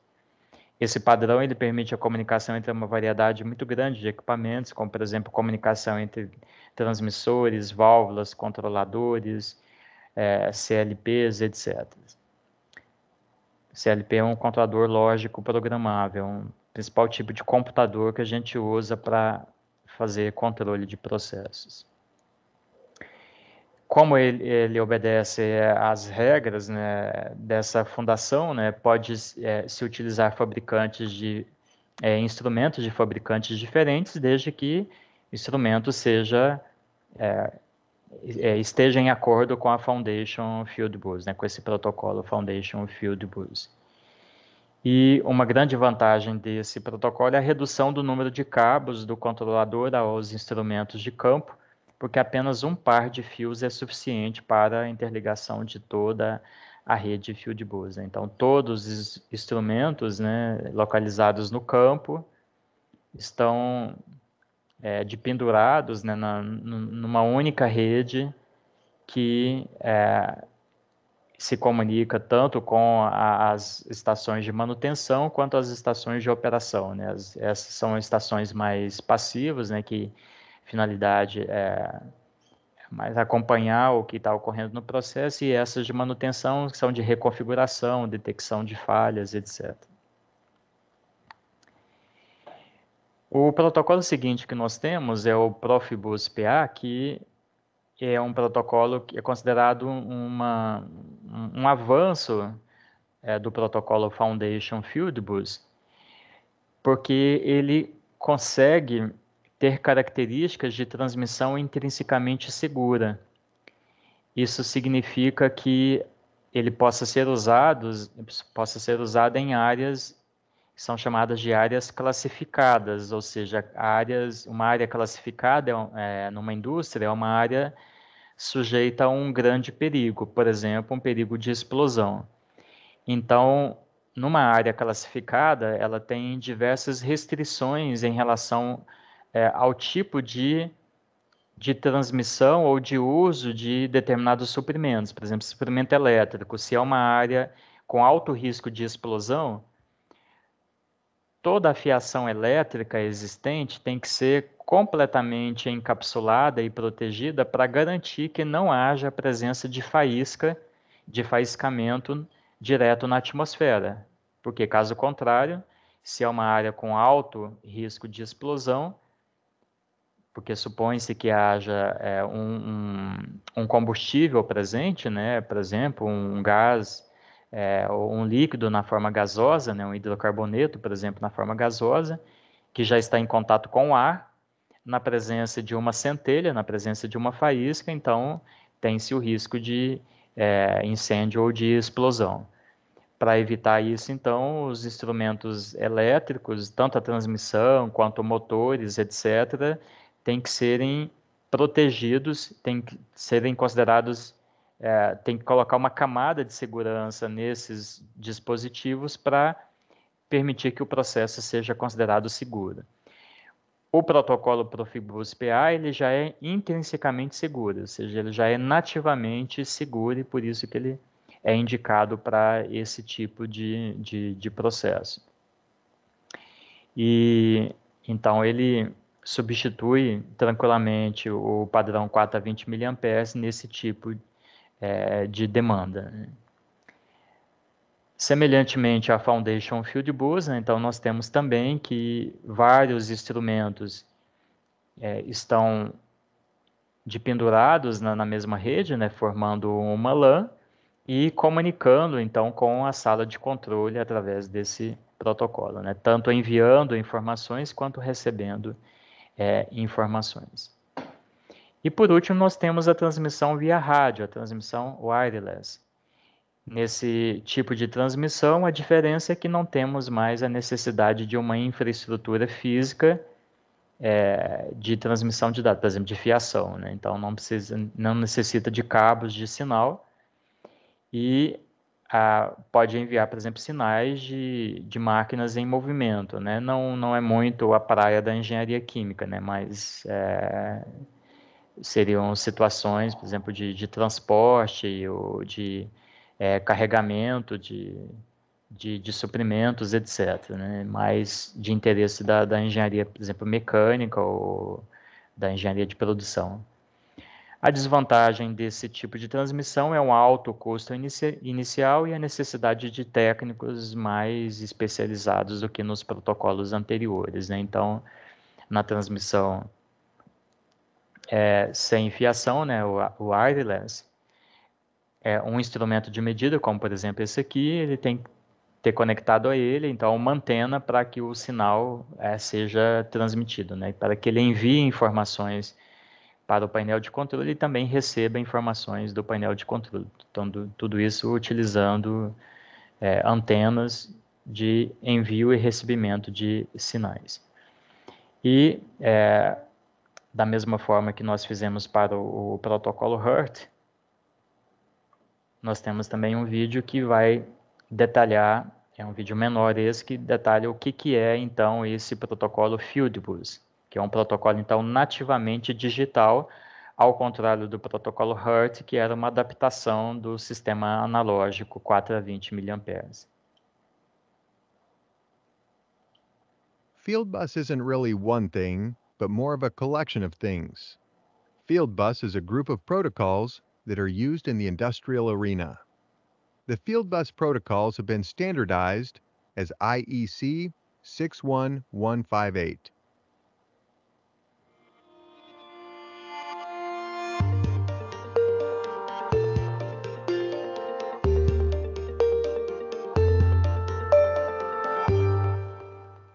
Esse padrão ele permite a comunicação entre uma variedade muito grande de equipamentos, como, por exemplo, comunicação entre transmissores, válvulas, controladores, eh, CLPs, etc. CLP é um controlador lógico programável, um principal tipo de computador que a gente usa para fazer controle de processos. Como ele, ele obedece é, às regras né, dessa fundação, né, pode é, se utilizar fabricantes de é, instrumentos de fabricantes diferentes, desde que o instrumento seja é, é, esteja em acordo com a Foundation Field Bus, né, com esse protocolo Foundation Field Bus. E uma grande vantagem desse protocolo é a redução do número de cabos do controlador aos instrumentos de campo, porque apenas um par de fios é suficiente para a interligação de toda a rede Field Bus. Né? Então, todos os instrumentos né, localizados no campo estão é, de pendurados né, na, numa única rede que é, se comunica tanto com a, as estações de manutenção quanto as estações de operação. Né? As, essas são estações mais passivas, né, que finalidade é, é mais acompanhar o que está ocorrendo no processo, e essas de manutenção que são de reconfiguração, detecção de falhas, etc. O protocolo seguinte que nós temos é o Profibus PA, que é um protocolo que é considerado uma, um, avanço é, do protocolo Foundation Fieldbus, porque ele consegue ter características de transmissão intrinsecamente segura. Isso significa que ele possa ser usado, possa ser usado em áreas são chamadas de áreas classificadas, ou seja, áreas, uma área classificada é, é, numa indústria é uma área sujeita a um grande perigo, por exemplo, um perigo de explosão. Então, numa área classificada, ela tem diversas restrições em relação é, ao tipo de, de transmissão ou de uso de determinados suprimentos, por exemplo, suprimento elétrico. Se é uma área com alto risco de explosão, toda a fiação elétrica existente tem que ser completamente encapsulada e protegida para garantir que não haja presença de faísca, de faiscamento direto na atmosfera, porque caso contrário, se é uma área com alto risco de explosão, porque supõe-se que haja é, um, um, um, combustível presente, né, por exemplo, um gás é, um líquido na forma gasosa, né, um hidrocarboneto, por exemplo, na forma gasosa, que já está em contato com o ar, na presença de uma centelha, na presença de uma faísca, então tem-se o risco de é, incêndio ou de explosão. Para evitar isso, então, os instrumentos elétricos, tanto a transmissão quanto motores, etc., têm que serem protegidos, têm que serem considerados é, tem que colocar uma camada de segurança nesses dispositivos para permitir que o processo seja considerado seguro. O protocolo Profibus PA ele já é intrinsecamente seguro, ou seja, ele já é nativamente seguro e por isso que ele é indicado para esse tipo de, de, de processo. E então ele substitui tranquilamente o padrão 4 a 20 mA nesse tipo é, de demanda. Né? Semelhantemente à Foundation Field Bus, né, então nós temos também que vários instrumentos é, estão pendurados na, na mesma rede, né, formando uma LAN e comunicando então com a sala de controle através desse protocolo, né, tanto enviando informações quanto recebendo é, informações. E por último, nós temos a transmissão via rádio, a transmissão wireless. Nesse tipo de transmissão, a diferença é que não temos mais a necessidade de uma infraestrutura física é, de transmissão de dados, por exemplo, de fiação. Né? Então, não, precisa, não necessita de cabos de sinal e a, pode enviar, por exemplo, sinais de, de máquinas em movimento. Né? Não, não é muito a praia da engenharia química, né? mas. É, seriam situações, por exemplo, de, de transporte ou de é, carregamento de, de, de, suprimentos, etc. Né? Mais de interesse da, da engenharia, por exemplo, mecânica ou da engenharia de produção. A desvantagem desse tipo de transmissão é um alto custo inicial e a necessidade de técnicos mais especializados do que nos protocolos anteriores. Né? Então, na transmissão é, sem fiação, né, o, o wireless, é um instrumento de medida, como por exemplo esse aqui, ele tem que ter conectado a ele, então uma antena para que o sinal é, seja transmitido, né, para que ele envie informações para o painel de controle e também receba informações do painel de controle. Então, do, tudo isso utilizando é, antenas de envio e recebimento de sinais. E é, da mesma forma que nós fizemos para o, o protocolo HERT, nós temos também um vídeo que vai detalhar, é um vídeo menor esse, que detalha o que, que é então esse protocolo Fieldbus, que é um protocolo então nativamente digital, ao contrário do protocolo HERT, que era uma adaptação do sistema analógico 4 a 20 mA. Fieldbus isn't really one thing, but more of a collection of things. Fieldbus is a group of protocols that are used in the industrial arena. The fieldbus protocols have been standardized as IEC 61158.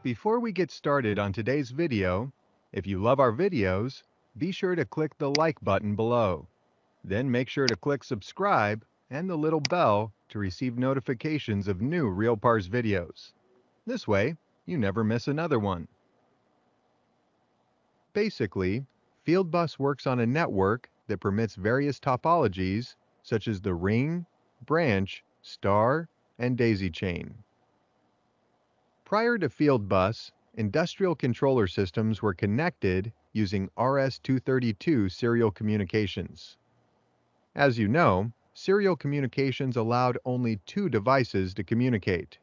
Before we get started on today's video, if you love our videos, be sure to click the like button below. Then make sure to click subscribe and the little bell to receive notifications of new RealPars videos. This way, you never miss another one. Basically, FieldBus works on a network that permits various topologies such as the ring, branch, star, and daisy chain. Prior to FieldBus, industrial controller systems were connected using RS-232 serial communications. As you know, serial communications allowed only two devices to communicate.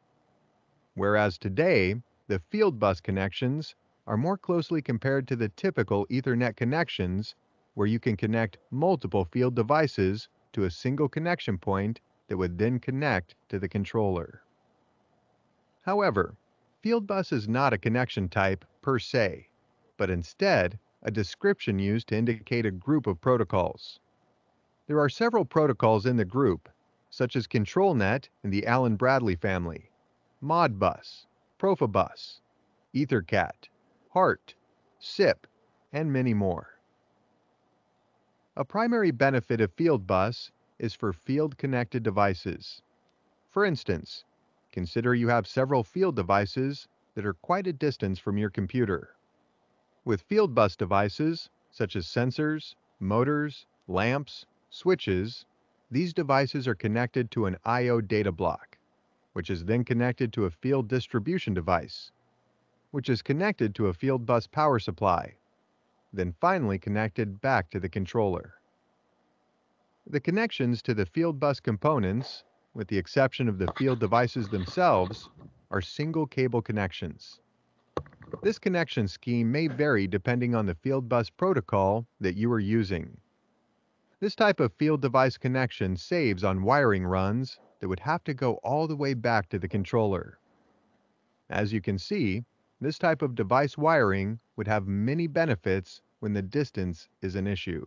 Whereas today, the field bus connections are more closely compared to the typical Ethernet connections where you can connect multiple field devices to a single connection point that would then connect to the controller. However, field bus is not a connection type per se, but instead a description used to indicate a group of protocols. There are several protocols in the group, such as ControlNet in the Allen Bradley family, Modbus, Profibus, EtherCat, HART, SIP, and many more. A primary benefit of Fieldbus is for field-connected devices. For instance, Consider you have several field devices that are quite a distance from your computer. With field bus devices, such as sensors, motors, lamps, switches, these devices are connected to an I.O. data block, which is then connected to a field distribution device, which is connected to a field bus power supply, then finally connected back to the controller. The connections to the field bus components with the exception of the field devices themselves, are single cable connections. This connection scheme may vary depending on the field bus protocol that you are using. This type of field device connection saves on wiring runs that would have to go all the way back to the controller. As you can see, this type of device wiring would have many benefits when the distance is an issue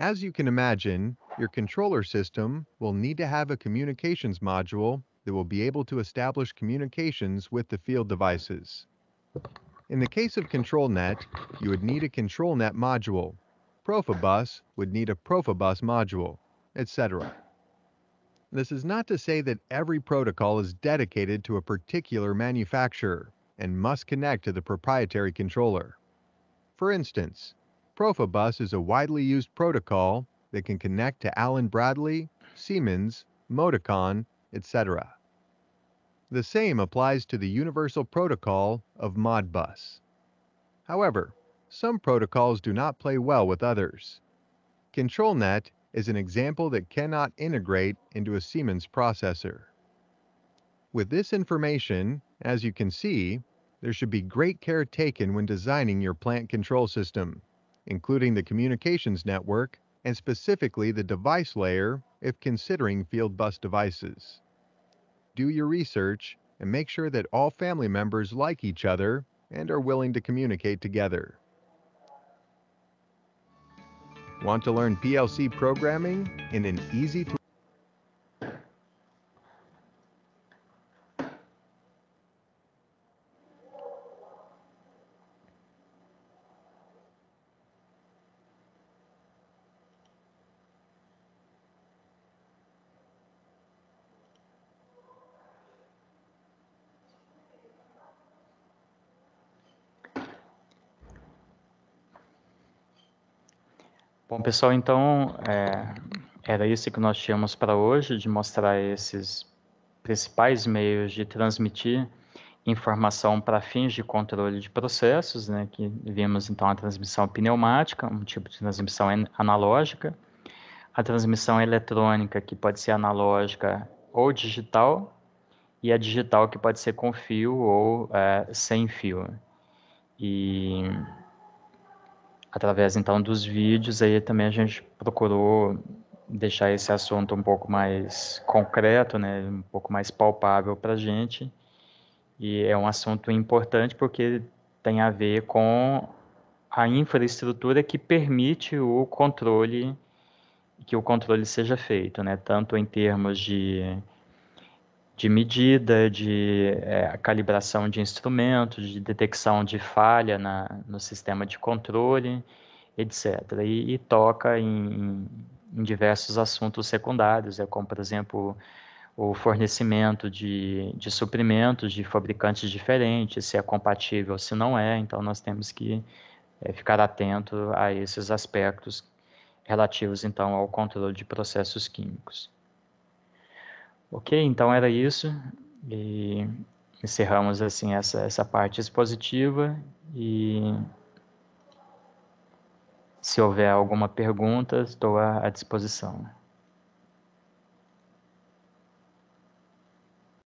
as you can imagine, your controller system will need to have a communications module that will be able to establish communications with the field devices. In the case of ControlNet, you would need a ControlNet module. Profibus would need a Profibus module, etc. This is not to say that every protocol is dedicated to a particular manufacturer and must connect to the proprietary controller. For instance, Profibus is a widely used protocol that can connect to Allen Bradley, Siemens, Modicon, etc. The same applies to the universal protocol of Modbus. However, some protocols do not play well with others. ControlNet is an example that cannot integrate into a Siemens processor. With this information, as you can see, there should be great care taken when designing your plant control system including the communications network, and specifically the device layer if considering field bus devices. Do your research and make sure that all family members like each other and are willing to communicate together. Want to learn PLC programming in an easy pessoal, então é, era isso que nós tínhamos para hoje, de mostrar esses principais meios de transmitir informação para fins de controle de processos, né, que vimos então a transmissão pneumática, um tipo de transmissão analógica, a transmissão eletrônica, que pode ser analógica ou digital, e a digital, que pode ser com fio ou é, sem fio. E através então dos vídeos, aí também a gente procurou deixar esse assunto um pouco mais concreto, né, um pouco mais palpável para a gente. E é um assunto importante porque tem a ver com a infraestrutura que permite o controle que o controle seja feito, né, tanto em termos de de medida, de é, calibração de instrumentos, de detecção de falha na, no sistema de controle, etc. E, e toca em, em, diversos assuntos secundários, é, como, por exemplo, o fornecimento de, de suprimentos de fabricantes diferentes, se é compatível, se não é. Então, nós temos que é, ficar atento a esses aspectos relativos, então, ao controle de processos químicos. Ok, então era isso. E encerramos assim essa, essa parte expositiva e se houver alguma pergunta, estou à, à disposição.